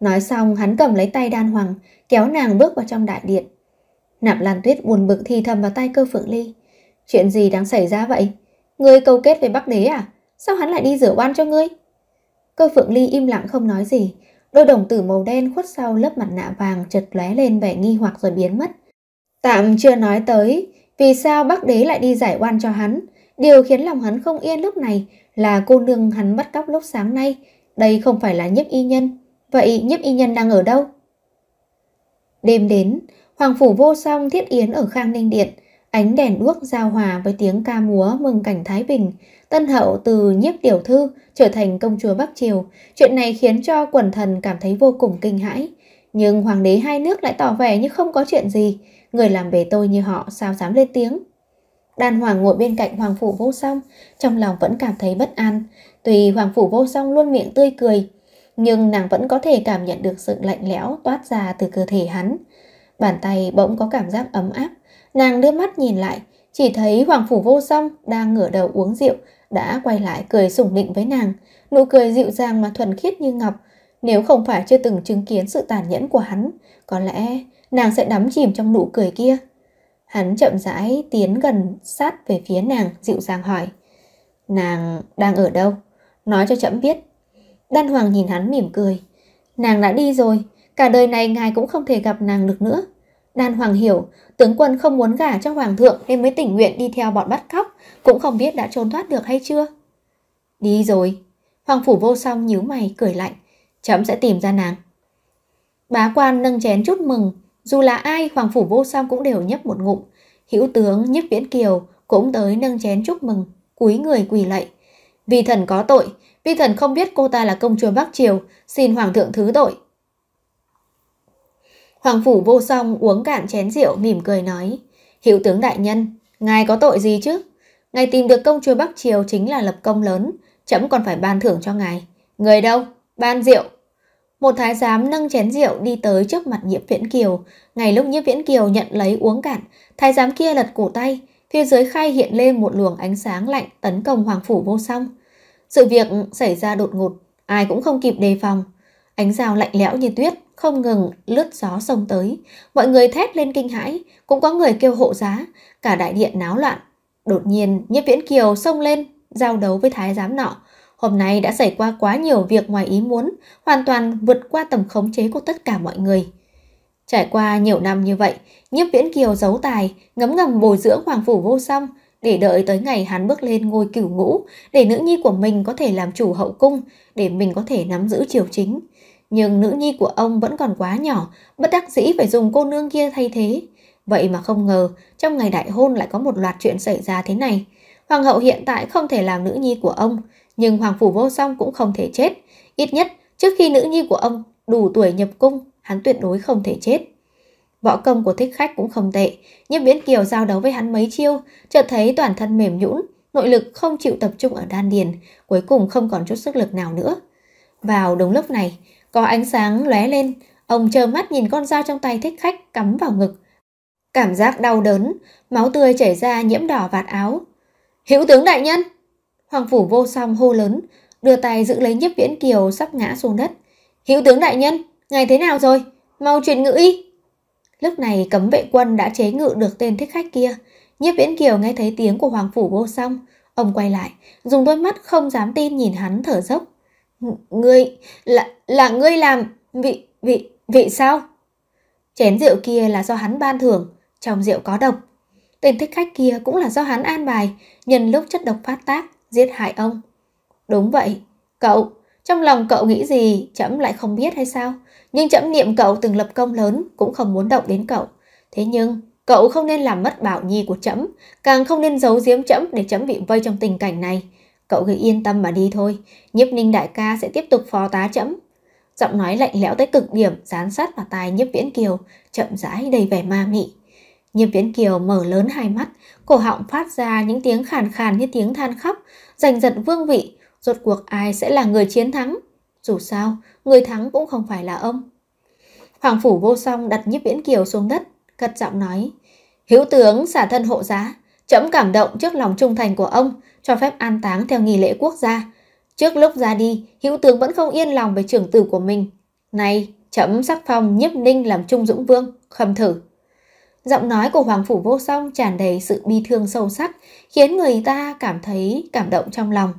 Nói xong hắn cầm lấy tay đan hoàng, kéo nàng bước vào trong đại điện. Nạp Lan Tuyết buồn bực thì thầm vào tay cơ phượng ly. Chuyện gì đang xảy ra vậy? Ngươi câu kết với Bắc Đế à? Sao hắn lại đi rửa oan cho ngươi? Cơ phượng ly im lặng không nói gì. Đôi đồng tử màu đen khuất sau lớp mặt nạ vàng chật lóe lên vẻ nghi hoặc rồi biến mất. Tạm chưa nói tới, vì sao Bắc Đế lại đi giải oan cho hắn? Điều khiến lòng hắn không yên lúc này là cô nương hắn bắt cóc lúc sáng nay. Đây không phải là nhiếp y nhân Vậy nhiếp y nhân đang ở đâu? Đêm đến, Hoàng phủ vô song thiết yến ở Khang Ninh Điện, ánh đèn đuốc giao hòa với tiếng ca múa mừng cảnh Thái Bình. Tân hậu từ nhiếp tiểu thư trở thành công chúa Bắc Triều. Chuyện này khiến cho quần thần cảm thấy vô cùng kinh hãi. Nhưng hoàng đế hai nước lại tỏ vẻ như không có chuyện gì. Người làm bề tôi như họ sao dám lên tiếng. Đan Hoàng ngồi bên cạnh Hoàng Phủ Vô Song, trong lòng vẫn cảm thấy bất an. Tùy Hoàng Phủ Vô Song luôn miệng tươi cười, nhưng nàng vẫn có thể cảm nhận được sự lạnh lẽo toát ra từ cơ thể hắn. Bàn tay bỗng có cảm giác ấm áp, nàng đưa mắt nhìn lại, chỉ thấy Hoàng Phủ Vô Song đang ngửa đầu uống rượu, đã quay lại cười sủng nịnh với nàng, nụ cười dịu dàng mà thuần khiết như ngọc. Nếu không phải chưa từng chứng kiến sự tàn nhẫn của hắn, có lẽ nàng sẽ đắm chìm trong nụ cười kia. Hắn chậm rãi tiến gần sát về phía nàng, dịu dàng hỏi. Nàng đang ở đâu? Nói cho chậm biết. Đan Hoàng nhìn hắn mỉm cười. Nàng đã đi rồi, cả đời này ngài cũng không thể gặp nàng được nữa. Đan Hoàng hiểu, tướng quân không muốn gả cho Hoàng thượng nên mới tỉnh nguyện đi theo bọn bắt cóc, cũng không biết đã trốn thoát được hay chưa. Đi rồi. Hoàng phủ vô song nhíu mày, cười lạnh. Chấm sẽ tìm ra nàng. Bá quan nâng chén chúc mừng. Dù là ai, Hoàng phủ vô song cũng đều nhấp một ngụm. Hữu tướng Nhất Viễn Kiều cũng tới nâng chén chúc mừng, cúi người quỳ lạy. Vì thần có tội, Vi thần không biết cô ta là công chúa Bắc Triều, xin hoàng thượng thứ tội. Hoàng phủ vô song uống cạn chén rượu mỉm cười nói, Hiệu tướng đại nhân, ngài có tội gì chứ? Ngài tìm được công chúa Bắc Triều chính là lập công lớn, chấm còn phải ban thưởng cho ngài. Người đâu? Ban rượu. Một thái giám nâng chén rượu đi tới trước mặt nhiễm viễn kiều. Ngày lúc nhiễm viễn kiều nhận lấy uống cạn, thái giám kia lật cổ tay, phía dưới khai hiện lên một luồng ánh sáng lạnh tấn công hoàng phủ vô song. Sự việc xảy ra đột ngột, ai cũng không kịp đề phòng. Ánh dao lạnh lẽo như tuyết, không ngừng lướt gió sông tới. Mọi người thét lên kinh hãi, cũng có người kêu hộ giá, cả đại điện náo loạn. Đột nhiên, Nhất Viễn Kiều xông lên, giao đấu với thái giám nọ. Hôm nay đã xảy qua quá nhiều việc ngoài ý muốn, hoàn toàn vượt qua tầm khống chế của tất cả mọi người. Trải qua nhiều năm như vậy, Nhiếp Viễn Kiều giấu tài, ngấm ngầm bồi dưỡng Hoàng Phủ vô song, để đợi tới ngày hắn bước lên ngôi cửu ngũ, để nữ nhi của mình có thể làm chủ hậu cung, để mình có thể nắm giữ triều chính. Nhưng nữ nhi của ông vẫn còn quá nhỏ, bất đắc dĩ phải dùng cô nương kia thay thế. Vậy mà không ngờ, trong ngày đại hôn lại có một loạt chuyện xảy ra thế này. Hoàng hậu hiện tại không thể làm nữ nhi của ông, nhưng hoàng phủ vô song cũng không thể chết. Ít nhất, trước khi nữ nhi của ông đủ tuổi nhập cung, hắn tuyệt đối không thể chết. Võ công của thích khách cũng không tệ, nhưng Viễn Kiều giao đấu với hắn mấy chiêu, chợt thấy toàn thân mềm nhũn, nội lực không chịu tập trung ở đan điền, cuối cùng không còn chút sức lực nào nữa. Vào đúng lúc này, có ánh sáng lóe lên, ông chờ mắt nhìn con dao trong tay thích khách cắm vào ngực. Cảm giác đau đớn, máu tươi chảy ra nhiễm đỏ vạt áo. Hữu tướng đại nhân! Hoàng phủ vô song hô lớn, đưa tay giữ lấy nhiếp viễn kiều sắp ngã xuống đất. Hữu tướng đại nhân, ngài thế nào rồi? Mau truyền ngữ y! Lúc này cấm vệ quân đã chế ngự được tên thích khách kia. Nhiếp viễn kiều nghe thấy tiếng của hoàng phủ vô song. Ông quay lại, dùng đôi mắt không dám tin nhìn hắn thở dốc. Ngươi, là, là ngươi làm, vị, vị, vị sao? Chén rượu kia là do hắn ban thưởng, trong rượu có độc. Tên thích khách kia cũng là do hắn an bài, nhân lúc chất độc phát tác, giết hại ông. Đúng vậy, cậu, trong lòng cậu nghĩ gì, chấm lại không biết hay sao? nhưng chậm niệm cậu từng lập công lớn cũng không muốn động đến cậu. Thế nhưng, cậu không nên làm mất bảo nhi của chậm càng không nên giấu giếm chậm để chậm bị vây trong tình cảnh này. Cậu cứ yên tâm mà đi thôi, nhiếp ninh đại ca sẽ tiếp tục phó tá chậm Giọng nói lạnh lẽo tới cực điểm dán sát vào tai nhiếp viễn kiều, chậm rãi đầy vẻ ma mị. Nhiếp viễn kiều mở lớn hai mắt, cổ họng phát ra những tiếng khàn khàn như tiếng than khóc, giành giật vương vị, rốt cuộc ai sẽ là người chiến thắng. Dù sao, người thắng cũng không phải là ông. Hoàng phủ vô song đặt nhiếp viễn kiều xuống đất, cất giọng nói. Hiếu tướng xả thân hộ giá, chấm cảm động trước lòng trung thành của ông, cho phép an táng theo nghi lễ quốc gia. Trước lúc ra đi, hữu tướng vẫn không yên lòng về trưởng tử của mình. Này, chấm sắc phong nhiếp ninh làm trung dũng vương, khâm thử. Giọng nói của Hoàng Phủ Vô Song tràn đầy sự bi thương sâu sắc, khiến người ta cảm thấy cảm động trong lòng.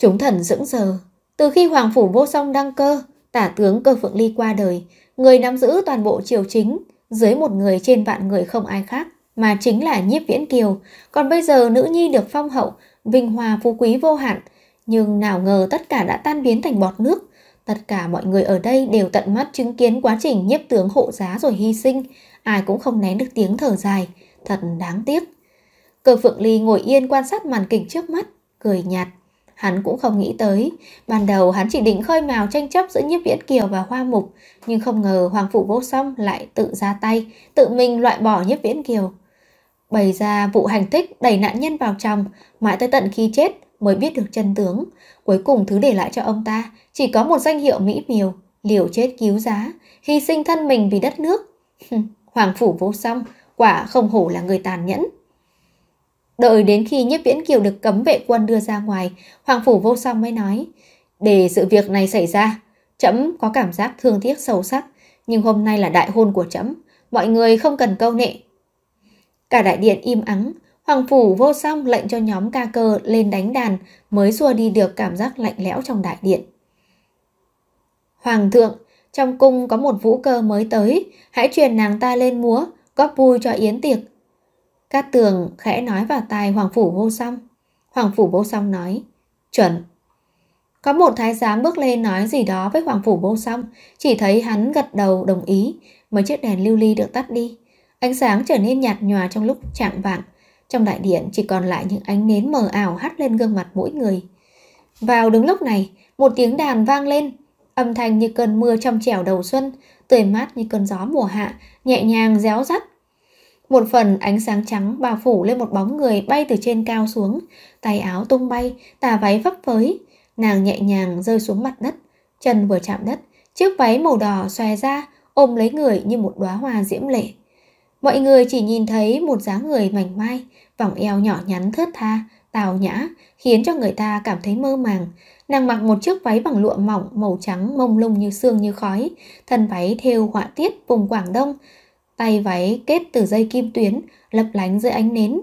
Chúng thần dững giờ. Từ khi Hoàng Phủ Vô Song đăng cơ, tả tướng cơ phượng ly qua đời, người nắm giữ toàn bộ triều chính, dưới một người trên vạn người không ai khác, mà chính là nhiếp viễn kiều. Còn bây giờ nữ nhi được phong hậu, vinh hoa phú quý vô hạn, nhưng nào ngờ tất cả đã tan biến thành bọt nước. Tất cả mọi người ở đây đều tận mắt chứng kiến quá trình nhiếp tướng hộ giá rồi hy sinh, ai cũng không nén được tiếng thở dài, thật đáng tiếc. Cơ Phượng Ly ngồi yên quan sát màn kịch trước mắt, cười nhạt Hắn cũng không nghĩ tới, ban đầu hắn chỉ định khơi mào tranh chấp giữa nhiếp viễn kiều và hoa mục, nhưng không ngờ hoàng phủ vô song lại tự ra tay, tự mình loại bỏ nhiếp viễn kiều. Bày ra vụ hành thích đẩy nạn nhân vào chồng, mãi tới tận khi chết mới biết được chân tướng. Cuối cùng thứ để lại cho ông ta chỉ có một danh hiệu mỹ miều, liều chết cứu giá, hy sinh thân mình vì đất nước. Hoàng phủ vô song, quả không hổ là người tàn nhẫn. Đợi đến khi nhiếp viễn kiều được cấm vệ quân đưa ra ngoài, Hoàng Phủ vô song mới nói. Để sự việc này xảy ra, trẫm có cảm giác thương tiếc sâu sắc, nhưng hôm nay là đại hôn của trẫm, mọi người không cần câu nệ. Cả đại điện im ắng, Hoàng Phủ vô song lệnh cho nhóm ca cơ lên đánh đàn mới xua đi được cảm giác lạnh lẽo trong đại điện. Hoàng thượng, trong cung có một vũ cơ mới tới, hãy truyền nàng ta lên múa, góp vui cho yến tiệc, Cát tường khẽ nói vào tai Hoàng Phủ vô song. Hoàng Phủ vô song nói, chuẩn. Có một thái giám bước lên nói gì đó với Hoàng Phủ vô song, chỉ thấy hắn gật đầu đồng ý, mấy chiếc đèn lưu ly được tắt đi. Ánh sáng trở nên nhạt nhòa trong lúc chạm vạng. Trong đại điện chỉ còn lại những ánh nến mờ ảo hắt lên gương mặt mỗi người. Vào đúng lúc này, một tiếng đàn vang lên, âm thanh như cơn mưa trong trẻo đầu xuân, tươi mát như cơn gió mùa hạ, nhẹ nhàng réo rắt một phần ánh sáng trắng bao phủ lên một bóng người bay từ trên cao xuống, tay áo tung bay, tà váy phấp phới. Nàng nhẹ nhàng rơi xuống mặt đất, chân vừa chạm đất, chiếc váy màu đỏ xòe ra, ôm lấy người như một đóa hoa diễm lệ. Mọi người chỉ nhìn thấy một dáng người mảnh mai, vòng eo nhỏ nhắn thướt tha, tào nhã, khiến cho người ta cảm thấy mơ màng. Nàng mặc một chiếc váy bằng lụa mỏng màu trắng mông lung như xương như khói, thân váy thêu họa tiết vùng Quảng Đông, tay váy kết từ dây kim tuyến, lấp lánh dưới ánh nến.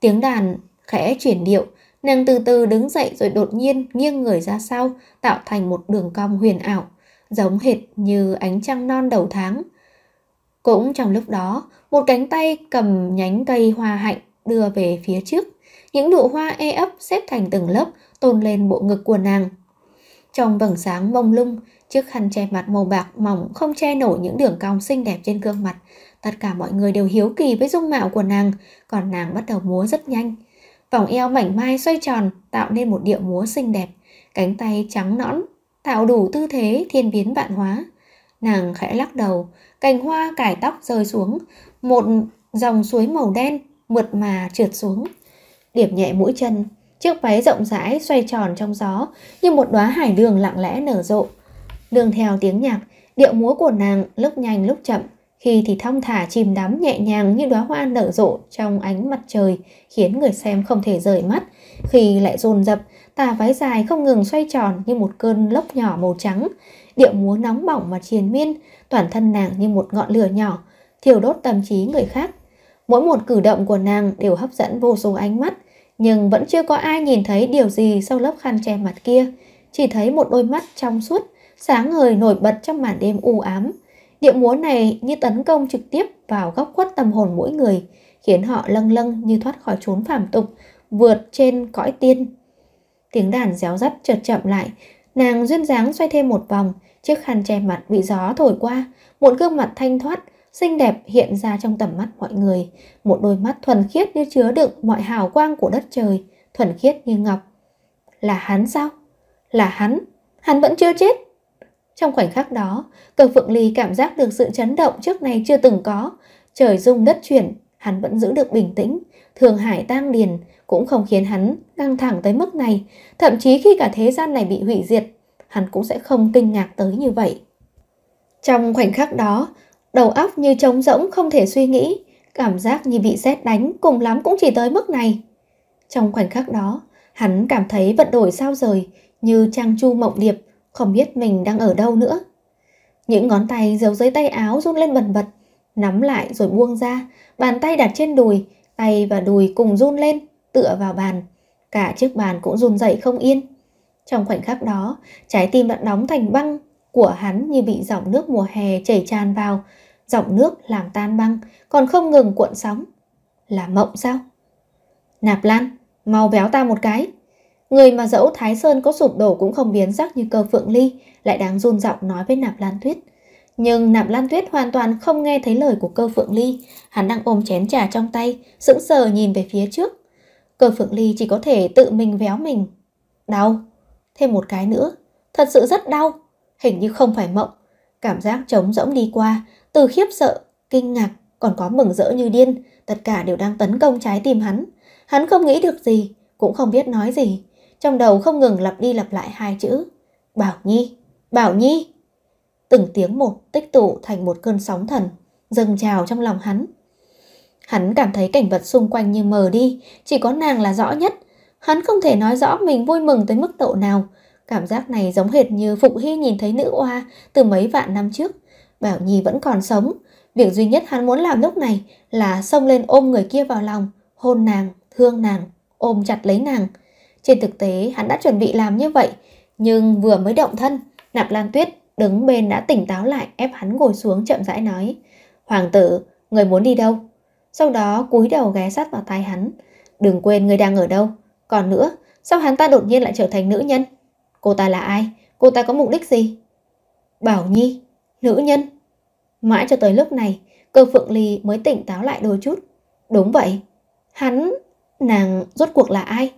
Tiếng đàn khẽ chuyển điệu, nàng từ từ đứng dậy rồi đột nhiên nghiêng người ra sau, tạo thành một đường cong huyền ảo, giống hệt như ánh trăng non đầu tháng. Cũng trong lúc đó, một cánh tay cầm nhánh cây hoa hạnh đưa về phía trước. Những nụ hoa e ấp xếp thành từng lớp tôn lên bộ ngực của nàng. Trong vầng sáng mông lung, chiếc khăn che mặt màu bạc mỏng không che nổi những đường cong xinh đẹp trên gương mặt, Tất cả mọi người đều hiếu kỳ với dung mạo của nàng, còn nàng bắt đầu múa rất nhanh. Vòng eo mảnh mai xoay tròn tạo nên một điệu múa xinh đẹp, cánh tay trắng nõn, tạo đủ tư thế thiên biến vạn hóa. Nàng khẽ lắc đầu, cành hoa cải tóc rơi xuống, một dòng suối màu đen mượt mà trượt xuống. điểm nhẹ mũi chân, chiếc váy rộng rãi xoay tròn trong gió như một đóa hải đường lặng lẽ nở rộ. Đường theo tiếng nhạc, điệu múa của nàng lúc nhanh lúc chậm, khi thì thong thả chìm đắm nhẹ nhàng như đóa hoa nở rộ trong ánh mặt trời khiến người xem không thể rời mắt, khi lại dồn dập, tà váy dài không ngừng xoay tròn như một cơn lốc nhỏ màu trắng, điệu múa nóng bỏng mà triền miên, toàn thân nàng như một ngọn lửa nhỏ, thiêu đốt tâm trí người khác. Mỗi một cử động của nàng đều hấp dẫn vô số ánh mắt, nhưng vẫn chưa có ai nhìn thấy điều gì sau lớp khăn che mặt kia, chỉ thấy một đôi mắt trong suốt, sáng ngời nổi bật trong màn đêm u ám Điệu múa này như tấn công trực tiếp vào góc khuất tâm hồn mỗi người, khiến họ lâng lâng như thoát khỏi chốn phàm tục, vượt trên cõi tiên. Tiếng đàn réo rắt chợt chậm lại, nàng duyên dáng xoay thêm một vòng, chiếc khăn che mặt bị gió thổi qua, một gương mặt thanh thoát, xinh đẹp hiện ra trong tầm mắt mọi người, một đôi mắt thuần khiết như chứa đựng mọi hào quang của đất trời, thuần khiết như ngọc. Là hắn sao? Là hắn? Hắn vẫn chưa chết? Trong khoảnh khắc đó, Cơ Phượng Ly cảm giác được sự chấn động trước này chưa từng có. Trời rung đất chuyển, hắn vẫn giữ được bình tĩnh. Thường Hải tang điền cũng không khiến hắn căng thẳng tới mức này. Thậm chí khi cả thế gian này bị hủy diệt, hắn cũng sẽ không kinh ngạc tới như vậy. Trong khoảnh khắc đó, đầu óc như trống rỗng không thể suy nghĩ, cảm giác như bị sét đánh cùng lắm cũng chỉ tới mức này. Trong khoảnh khắc đó, hắn cảm thấy vận đổi sao rời như trang chu mộng điệp không biết mình đang ở đâu nữa. Những ngón tay giấu dưới tay áo run lên bần bật, nắm lại rồi buông ra, bàn tay đặt trên đùi, tay và đùi cùng run lên, tựa vào bàn. Cả chiếc bàn cũng run dậy không yên. Trong khoảnh khắc đó, trái tim đã đóng thành băng của hắn như bị dòng nước mùa hè chảy tràn vào, dòng nước làm tan băng, còn không ngừng cuộn sóng. Là mộng sao? Nạp Lan, mau béo ta một cái. Người mà dẫu Thái Sơn có sụp đổ cũng không biến sắc như cơ Phượng Ly, lại đáng run giọng nói với Nạp Lan Tuyết. Nhưng Nạp Lan Tuyết hoàn toàn không nghe thấy lời của cơ Phượng Ly, hắn đang ôm chén trà trong tay, sững sờ nhìn về phía trước. Cơ Phượng Ly chỉ có thể tự mình véo mình. Đau. Thêm một cái nữa. Thật sự rất đau. Hình như không phải mộng. Cảm giác trống rỗng đi qua, từ khiếp sợ, kinh ngạc, còn có mừng rỡ như điên, tất cả đều đang tấn công trái tim hắn. Hắn không nghĩ được gì, cũng không biết nói gì trong đầu không ngừng lặp đi lặp lại hai chữ. Bảo Nhi, Bảo Nhi. Từng tiếng một tích tụ thành một cơn sóng thần, dâng trào trong lòng hắn. Hắn cảm thấy cảnh vật xung quanh như mờ đi, chỉ có nàng là rõ nhất. Hắn không thể nói rõ mình vui mừng tới mức độ nào. Cảm giác này giống hệt như Phụ Hy nhìn thấy nữ oa từ mấy vạn năm trước. Bảo Nhi vẫn còn sống. Việc duy nhất hắn muốn làm lúc này là xông lên ôm người kia vào lòng, hôn nàng, thương nàng, ôm chặt lấy nàng. Trên thực tế, hắn đã chuẩn bị làm như vậy, nhưng vừa mới động thân, Nạp Lan Tuyết đứng bên đã tỉnh táo lại ép hắn ngồi xuống chậm rãi nói. Hoàng tử, người muốn đi đâu? Sau đó cúi đầu ghé sát vào tai hắn. Đừng quên người đang ở đâu. Còn nữa, sao hắn ta đột nhiên lại trở thành nữ nhân? Cô ta là ai? Cô ta có mục đích gì? Bảo Nhi, nữ nhân. Mãi cho tới lúc này, cơ phượng ly mới tỉnh táo lại đôi chút. Đúng vậy, hắn, nàng rốt cuộc là ai?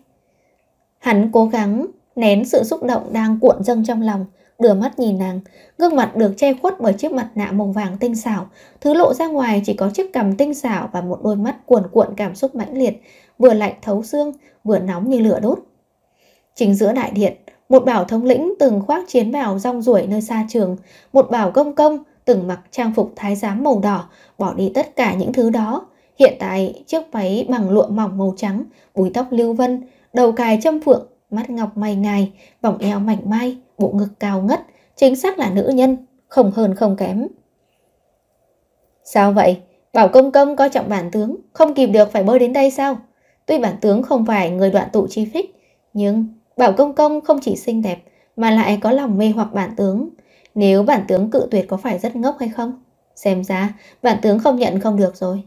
Hắn cố gắng nén sự xúc động đang cuộn dâng trong lòng, đưa mắt nhìn nàng, gương mặt được che khuất bởi chiếc mặt nạ màu vàng tinh xảo, thứ lộ ra ngoài chỉ có chiếc cằm tinh xảo và một đôi mắt cuồn cuộn cảm xúc mãnh liệt, vừa lạnh thấu xương, vừa nóng như lửa đốt. Chính giữa đại điện, một bảo thống lĩnh từng khoác chiến bào rong ruổi nơi xa trường, một bảo công công từng mặc trang phục thái giám màu đỏ, bỏ đi tất cả những thứ đó. Hiện tại, chiếc váy bằng lụa mỏng màu trắng, búi tóc lưu vân, đầu cài châm phượng, mắt ngọc mày ngài, vòng eo mảnh mai, bộ ngực cao ngất, chính xác là nữ nhân, không hơn không kém. Sao vậy? Bảo công công coi trọng bản tướng, không kìm được phải bơi đến đây sao? Tuy bản tướng không phải người đoạn tụ chi phích, nhưng bảo công công không chỉ xinh đẹp mà lại có lòng mê hoặc bản tướng. Nếu bản tướng cự tuyệt có phải rất ngốc hay không? Xem ra bản tướng không nhận không được rồi.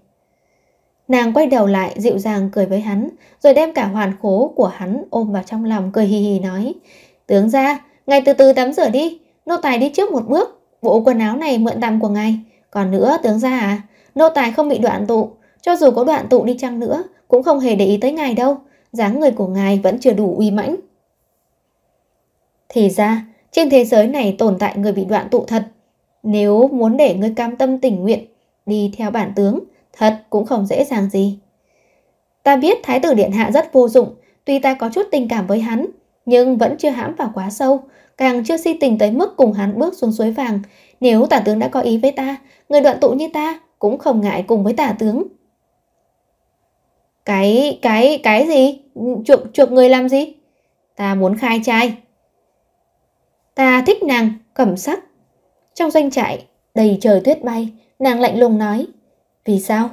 Nàng quay đầu lại dịu dàng cười với hắn, rồi đem cả hoàn khố của hắn ôm vào trong lòng cười hì hì nói. Tướng ra, ngài từ từ tắm rửa đi, nô tài đi trước một bước, bộ quần áo này mượn tạm của ngài. Còn nữa tướng ra à, nô tài không bị đoạn tụ, cho dù có đoạn tụ đi chăng nữa, cũng không hề để ý tới ngài đâu, dáng người của ngài vẫn chưa đủ uy mãnh. Thì ra, trên thế giới này tồn tại người bị đoạn tụ thật. Nếu muốn để người cam tâm tình nguyện, đi theo bản tướng, Thật cũng không dễ dàng gì. Ta biết Thái tử Điện Hạ rất vô dụng, tuy ta có chút tình cảm với hắn, nhưng vẫn chưa hãm vào quá sâu, càng chưa si tình tới mức cùng hắn bước xuống suối vàng. Nếu tả tướng đã có ý với ta, người đoạn tụ như ta cũng không ngại cùng với tả tướng. Cái, cái, cái gì? Chuộc, chuộc người làm gì? Ta muốn khai trai. Ta thích nàng, cẩm sắc. Trong doanh trại, đầy trời tuyết bay, nàng lạnh lùng nói. Vì sao?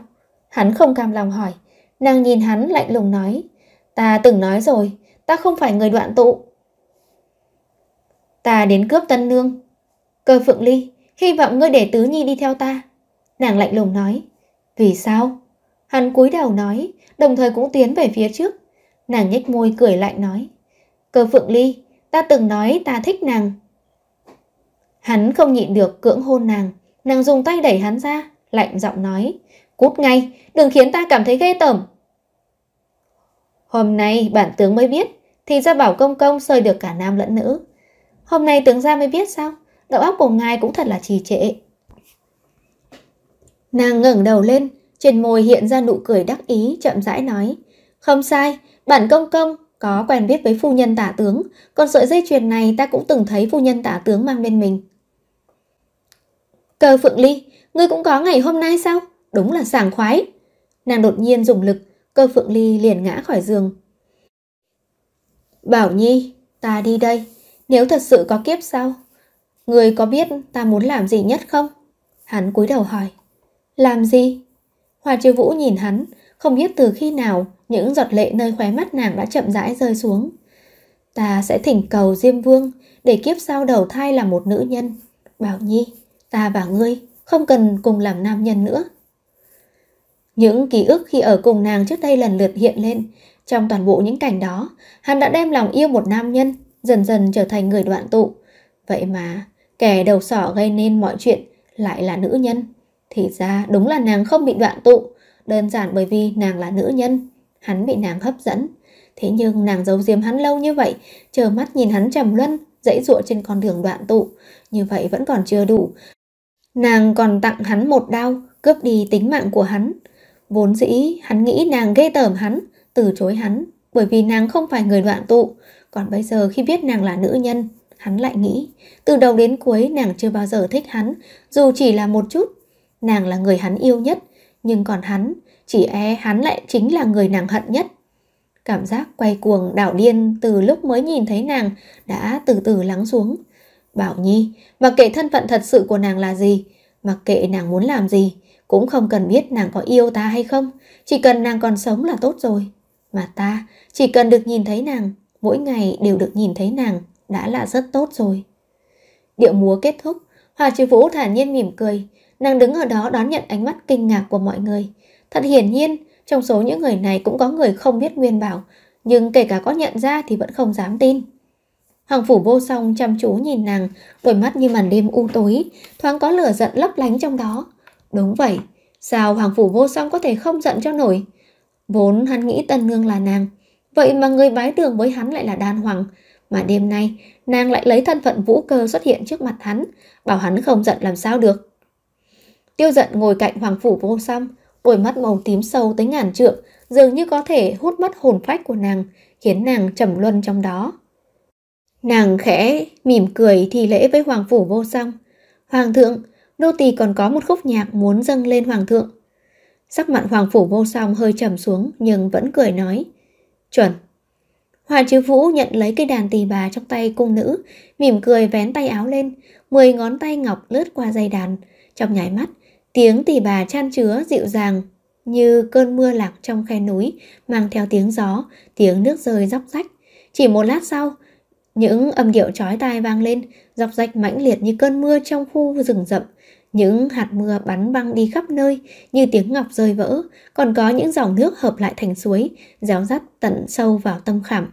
Hắn không cam lòng hỏi. Nàng nhìn hắn lạnh lùng nói. Ta từng nói rồi, ta không phải người đoạn tụ. Ta đến cướp tân nương. Cơ phượng ly, hy vọng ngươi để tứ nhi đi theo ta. Nàng lạnh lùng nói. Vì sao? Hắn cúi đầu nói, đồng thời cũng tiến về phía trước. Nàng nhếch môi cười lạnh nói. Cơ phượng ly, ta từng nói ta thích nàng. Hắn không nhịn được cưỡng hôn nàng. Nàng dùng tay đẩy hắn ra, lạnh giọng nói. Cút ngay, đừng khiến ta cảm thấy ghê tởm. Hôm nay bản tướng mới biết, thì ra bảo công công sơi được cả nam lẫn nữ. Hôm nay tướng ra mới biết sao, đầu óc của ngài cũng thật là trì trệ. Nàng ngẩng đầu lên, trên môi hiện ra nụ cười đắc ý, chậm rãi nói. Không sai, bản công công có quen biết với phu nhân tả tướng, còn sợi dây chuyền này ta cũng từng thấy phu nhân tả tướng mang bên mình. Cờ Phượng Ly, ngươi cũng có ngày hôm nay sao? đúng là sàng khoái. Nàng đột nhiên dùng lực, cơ phượng ly liền ngã khỏi giường. Bảo Nhi, ta đi đây, nếu thật sự có kiếp sau, người có biết ta muốn làm gì nhất không? Hắn cúi đầu hỏi. Làm gì? Hoa Chiêu Vũ nhìn hắn, không biết từ khi nào những giọt lệ nơi khóe mắt nàng đã chậm rãi rơi xuống. Ta sẽ thỉnh cầu Diêm Vương để kiếp sau đầu thai là một nữ nhân. Bảo Nhi, ta và ngươi không cần cùng làm nam nhân nữa. Những ký ức khi ở cùng nàng trước đây lần lượt hiện lên. Trong toàn bộ những cảnh đó, hắn đã đem lòng yêu một nam nhân, dần dần trở thành người đoạn tụ. Vậy mà, kẻ đầu sỏ gây nên mọi chuyện lại là nữ nhân. Thì ra đúng là nàng không bị đoạn tụ, đơn giản bởi vì nàng là nữ nhân. Hắn bị nàng hấp dẫn. Thế nhưng nàng giấu diếm hắn lâu như vậy, chờ mắt nhìn hắn trầm luân, dãy dụa trên con đường đoạn tụ. Như vậy vẫn còn chưa đủ. Nàng còn tặng hắn một đau, cướp đi tính mạng của hắn. Vốn dĩ hắn nghĩ nàng ghê tởm hắn, từ chối hắn, bởi vì nàng không phải người đoạn tụ. Còn bây giờ khi biết nàng là nữ nhân, hắn lại nghĩ, từ đầu đến cuối nàng chưa bao giờ thích hắn, dù chỉ là một chút. Nàng là người hắn yêu nhất, nhưng còn hắn, chỉ e hắn lại chính là người nàng hận nhất. Cảm giác quay cuồng đảo điên từ lúc mới nhìn thấy nàng đã từ từ lắng xuống. Bảo Nhi, mặc kệ thân phận thật sự của nàng là gì, mặc kệ nàng muốn làm gì, cũng không cần biết nàng có yêu ta hay không, chỉ cần nàng còn sống là tốt rồi. Mà ta chỉ cần được nhìn thấy nàng, mỗi ngày đều được nhìn thấy nàng, đã là rất tốt rồi. Điệu múa kết thúc, Hòa Chí Vũ thản nhiên mỉm cười, nàng đứng ở đó đón nhận ánh mắt kinh ngạc của mọi người. Thật hiển nhiên, trong số những người này cũng có người không biết Nguyên Bảo, nhưng kể cả có nhận ra thì vẫn không dám tin. Hoàng phủ vô song chăm chú nhìn nàng, đôi mắt như màn đêm u tối, thoáng có lửa giận lấp lánh trong đó, Đúng vậy, sao Hoàng Phủ vô song có thể không giận cho nổi? Vốn hắn nghĩ Tân Nương là nàng, vậy mà người bái đường với hắn lại là Đan Hoàng. Mà đêm nay, nàng lại lấy thân phận vũ cơ xuất hiện trước mặt hắn, bảo hắn không giận làm sao được. Tiêu giận ngồi cạnh Hoàng Phủ vô song, đôi mắt màu tím sâu tới ngàn trượng, dường như có thể hút mất hồn phách của nàng, khiến nàng trầm luân trong đó. Nàng khẽ mỉm cười thi lễ với Hoàng Phủ vô song. Hoàng thượng, nô tỳ còn có một khúc nhạc muốn dâng lên hoàng thượng. Sắc mặt hoàng phủ vô song hơi trầm xuống nhưng vẫn cười nói. Chuẩn. Hoàng chứ vũ nhận lấy cây đàn tỳ bà trong tay cung nữ, mỉm cười vén tay áo lên, mười ngón tay ngọc lướt qua dây đàn. Trong nháy mắt, tiếng tỳ bà chan chứa dịu dàng như cơn mưa lạc trong khe núi, mang theo tiếng gió, tiếng nước rơi róc rách. Chỉ một lát sau, những âm điệu chói tai vang lên, dọc rách mãnh liệt như cơn mưa trong khu rừng rậm, những hạt mưa bắn băng đi khắp nơi như tiếng ngọc rơi vỡ, còn có những dòng nước hợp lại thành suối, réo rắt tận sâu vào tâm khảm.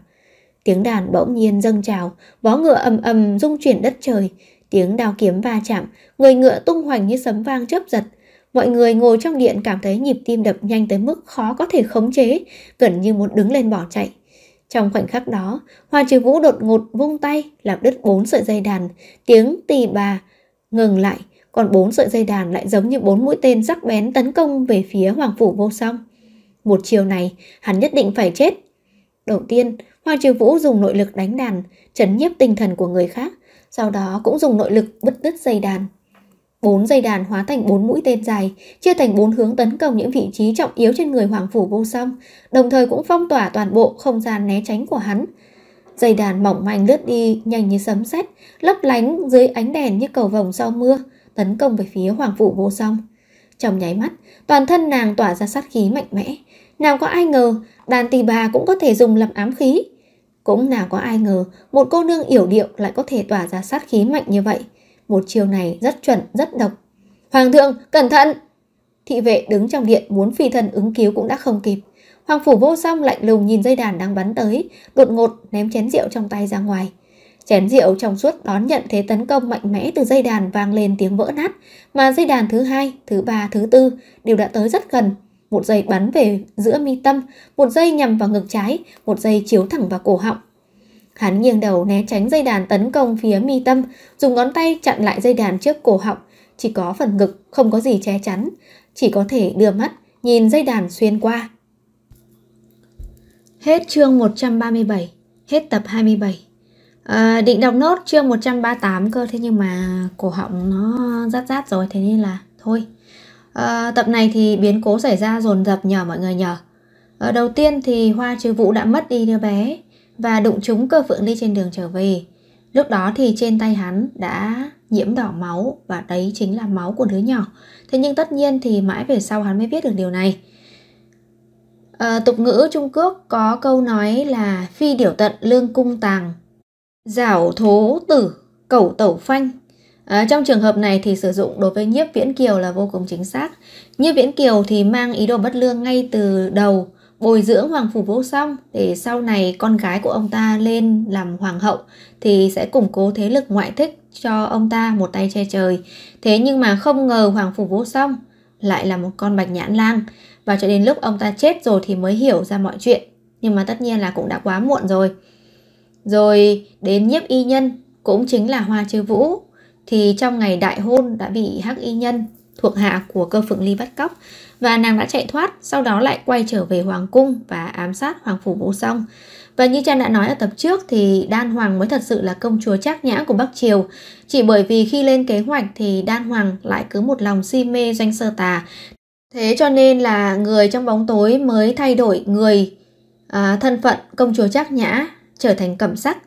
Tiếng đàn bỗng nhiên dâng trào, vó ngựa ầm ầm rung chuyển đất trời, tiếng đao kiếm va chạm, người ngựa tung hoành như sấm vang chớp giật. Mọi người ngồi trong điện cảm thấy nhịp tim đập nhanh tới mức khó có thể khống chế, gần như muốn đứng lên bỏ chạy. Trong khoảnh khắc đó, Hoa Trừ Vũ đột ngột vung tay làm đứt bốn sợi dây đàn, tiếng tỳ bà ngừng lại, còn bốn sợi dây đàn lại giống như bốn mũi tên sắc bén tấn công về phía Hoàng Phủ Vô Song. Một chiều này, hắn nhất định phải chết. Đầu tiên, Hoàng Triều Vũ dùng nội lực đánh đàn, chấn nhiếp tinh thần của người khác, sau đó cũng dùng nội lực bứt đứt dây đàn. Bốn dây đàn hóa thành bốn mũi tên dài, chia thành bốn hướng tấn công những vị trí trọng yếu trên người Hoàng Phủ Vô Song, đồng thời cũng phong tỏa toàn bộ không gian né tránh của hắn. Dây đàn mỏng manh lướt đi nhanh như sấm sét, lấp lánh dưới ánh đèn như cầu vồng sau mưa – tấn công về phía hoàng phủ vô song. Trong nháy mắt, toàn thân nàng tỏa ra sát khí mạnh mẽ. Nào có ai ngờ, đàn tỳ bà cũng có thể dùng làm ám khí. Cũng nào có ai ngờ, một cô nương yểu điệu lại có thể tỏa ra sát khí mạnh như vậy. Một chiều này rất chuẩn, rất độc. Hoàng thượng, cẩn thận! Thị vệ đứng trong điện muốn phi thân ứng cứu cũng đã không kịp. Hoàng phủ vô song lạnh lùng nhìn dây đàn đang bắn tới, đột ngột ném chén rượu trong tay ra ngoài. Chén rượu trong suốt đón nhận thế tấn công mạnh mẽ từ dây đàn vang lên tiếng vỡ nát, mà dây đàn thứ hai, thứ ba, thứ tư đều đã tới rất gần. Một dây bắn về giữa mi tâm, một dây nhằm vào ngực trái, một dây chiếu thẳng vào cổ họng. Hắn nghiêng đầu né tránh dây đàn tấn công phía mi tâm, dùng ngón tay chặn lại dây đàn trước cổ họng, chỉ có phần ngực, không có gì che chắn, chỉ có thể đưa mắt nhìn dây đàn xuyên qua. Hết chương 137, hết tập 27. À, định đọc nốt chương 138 cơ thế nhưng mà cổ họng nó rát rát rồi thế nên là thôi. À, tập này thì biến cố xảy ra dồn dập nhờ mọi người nhờ. À, đầu tiên thì Hoa chứ Vũ đã mất đi đứa bé và đụng trúng cơ phượng đi trên đường trở về. Lúc đó thì trên tay hắn đã nhiễm đỏ máu và đấy chính là máu của đứa nhỏ. Thế nhưng tất nhiên thì mãi về sau hắn mới biết được điều này. À, tục ngữ Trung Quốc có câu nói là phi điểu tận lương cung tàng giảo thố tử cẩu tẩu phanh À, trong trường hợp này thì sử dụng đối với nhiếp viễn kiều là vô cùng chính xác. Nhiếp viễn kiều thì mang ý đồ bất lương ngay từ đầu, bồi dưỡng hoàng phủ vô song để sau này con gái của ông ta lên làm hoàng hậu thì sẽ củng cố thế lực ngoại thích cho ông ta một tay che trời. Thế nhưng mà không ngờ hoàng phủ vô song lại là một con bạch nhãn lang và cho đến lúc ông ta chết rồi thì mới hiểu ra mọi chuyện. Nhưng mà tất nhiên là cũng đã quá muộn rồi. Rồi đến nhiếp y nhân cũng chính là Hoa Chư Vũ thì trong ngày đại hôn đã bị Hắc Y Nhân thuộc hạ của cơ phượng ly bắt cóc và nàng đã chạy thoát, sau đó lại quay trở về Hoàng Cung và ám sát Hoàng Phủ Vũ xong Và như cha đã nói ở tập trước thì Đan Hoàng mới thật sự là công chúa trác nhã của Bắc Triều. Chỉ bởi vì khi lên kế hoạch thì Đan Hoàng lại cứ một lòng si mê doanh sơ tà. Thế cho nên là người trong bóng tối mới thay đổi người à, thân phận công chúa trác nhã trở thành cẩm sắc.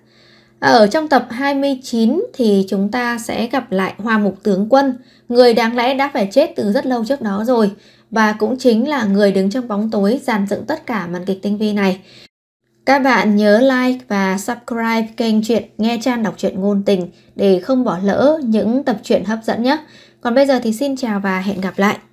Ở trong tập 29 thì chúng ta sẽ gặp lại Hoa Mục Tướng Quân, người đáng lẽ đã phải chết từ rất lâu trước đó rồi và cũng chính là người đứng trong bóng tối dàn dựng tất cả màn kịch tinh vi này. Các bạn nhớ like và subscribe kênh truyện Nghe Chan Đọc truyện Ngôn Tình để không bỏ lỡ những tập truyện hấp dẫn nhé. Còn bây giờ thì xin chào và hẹn gặp lại.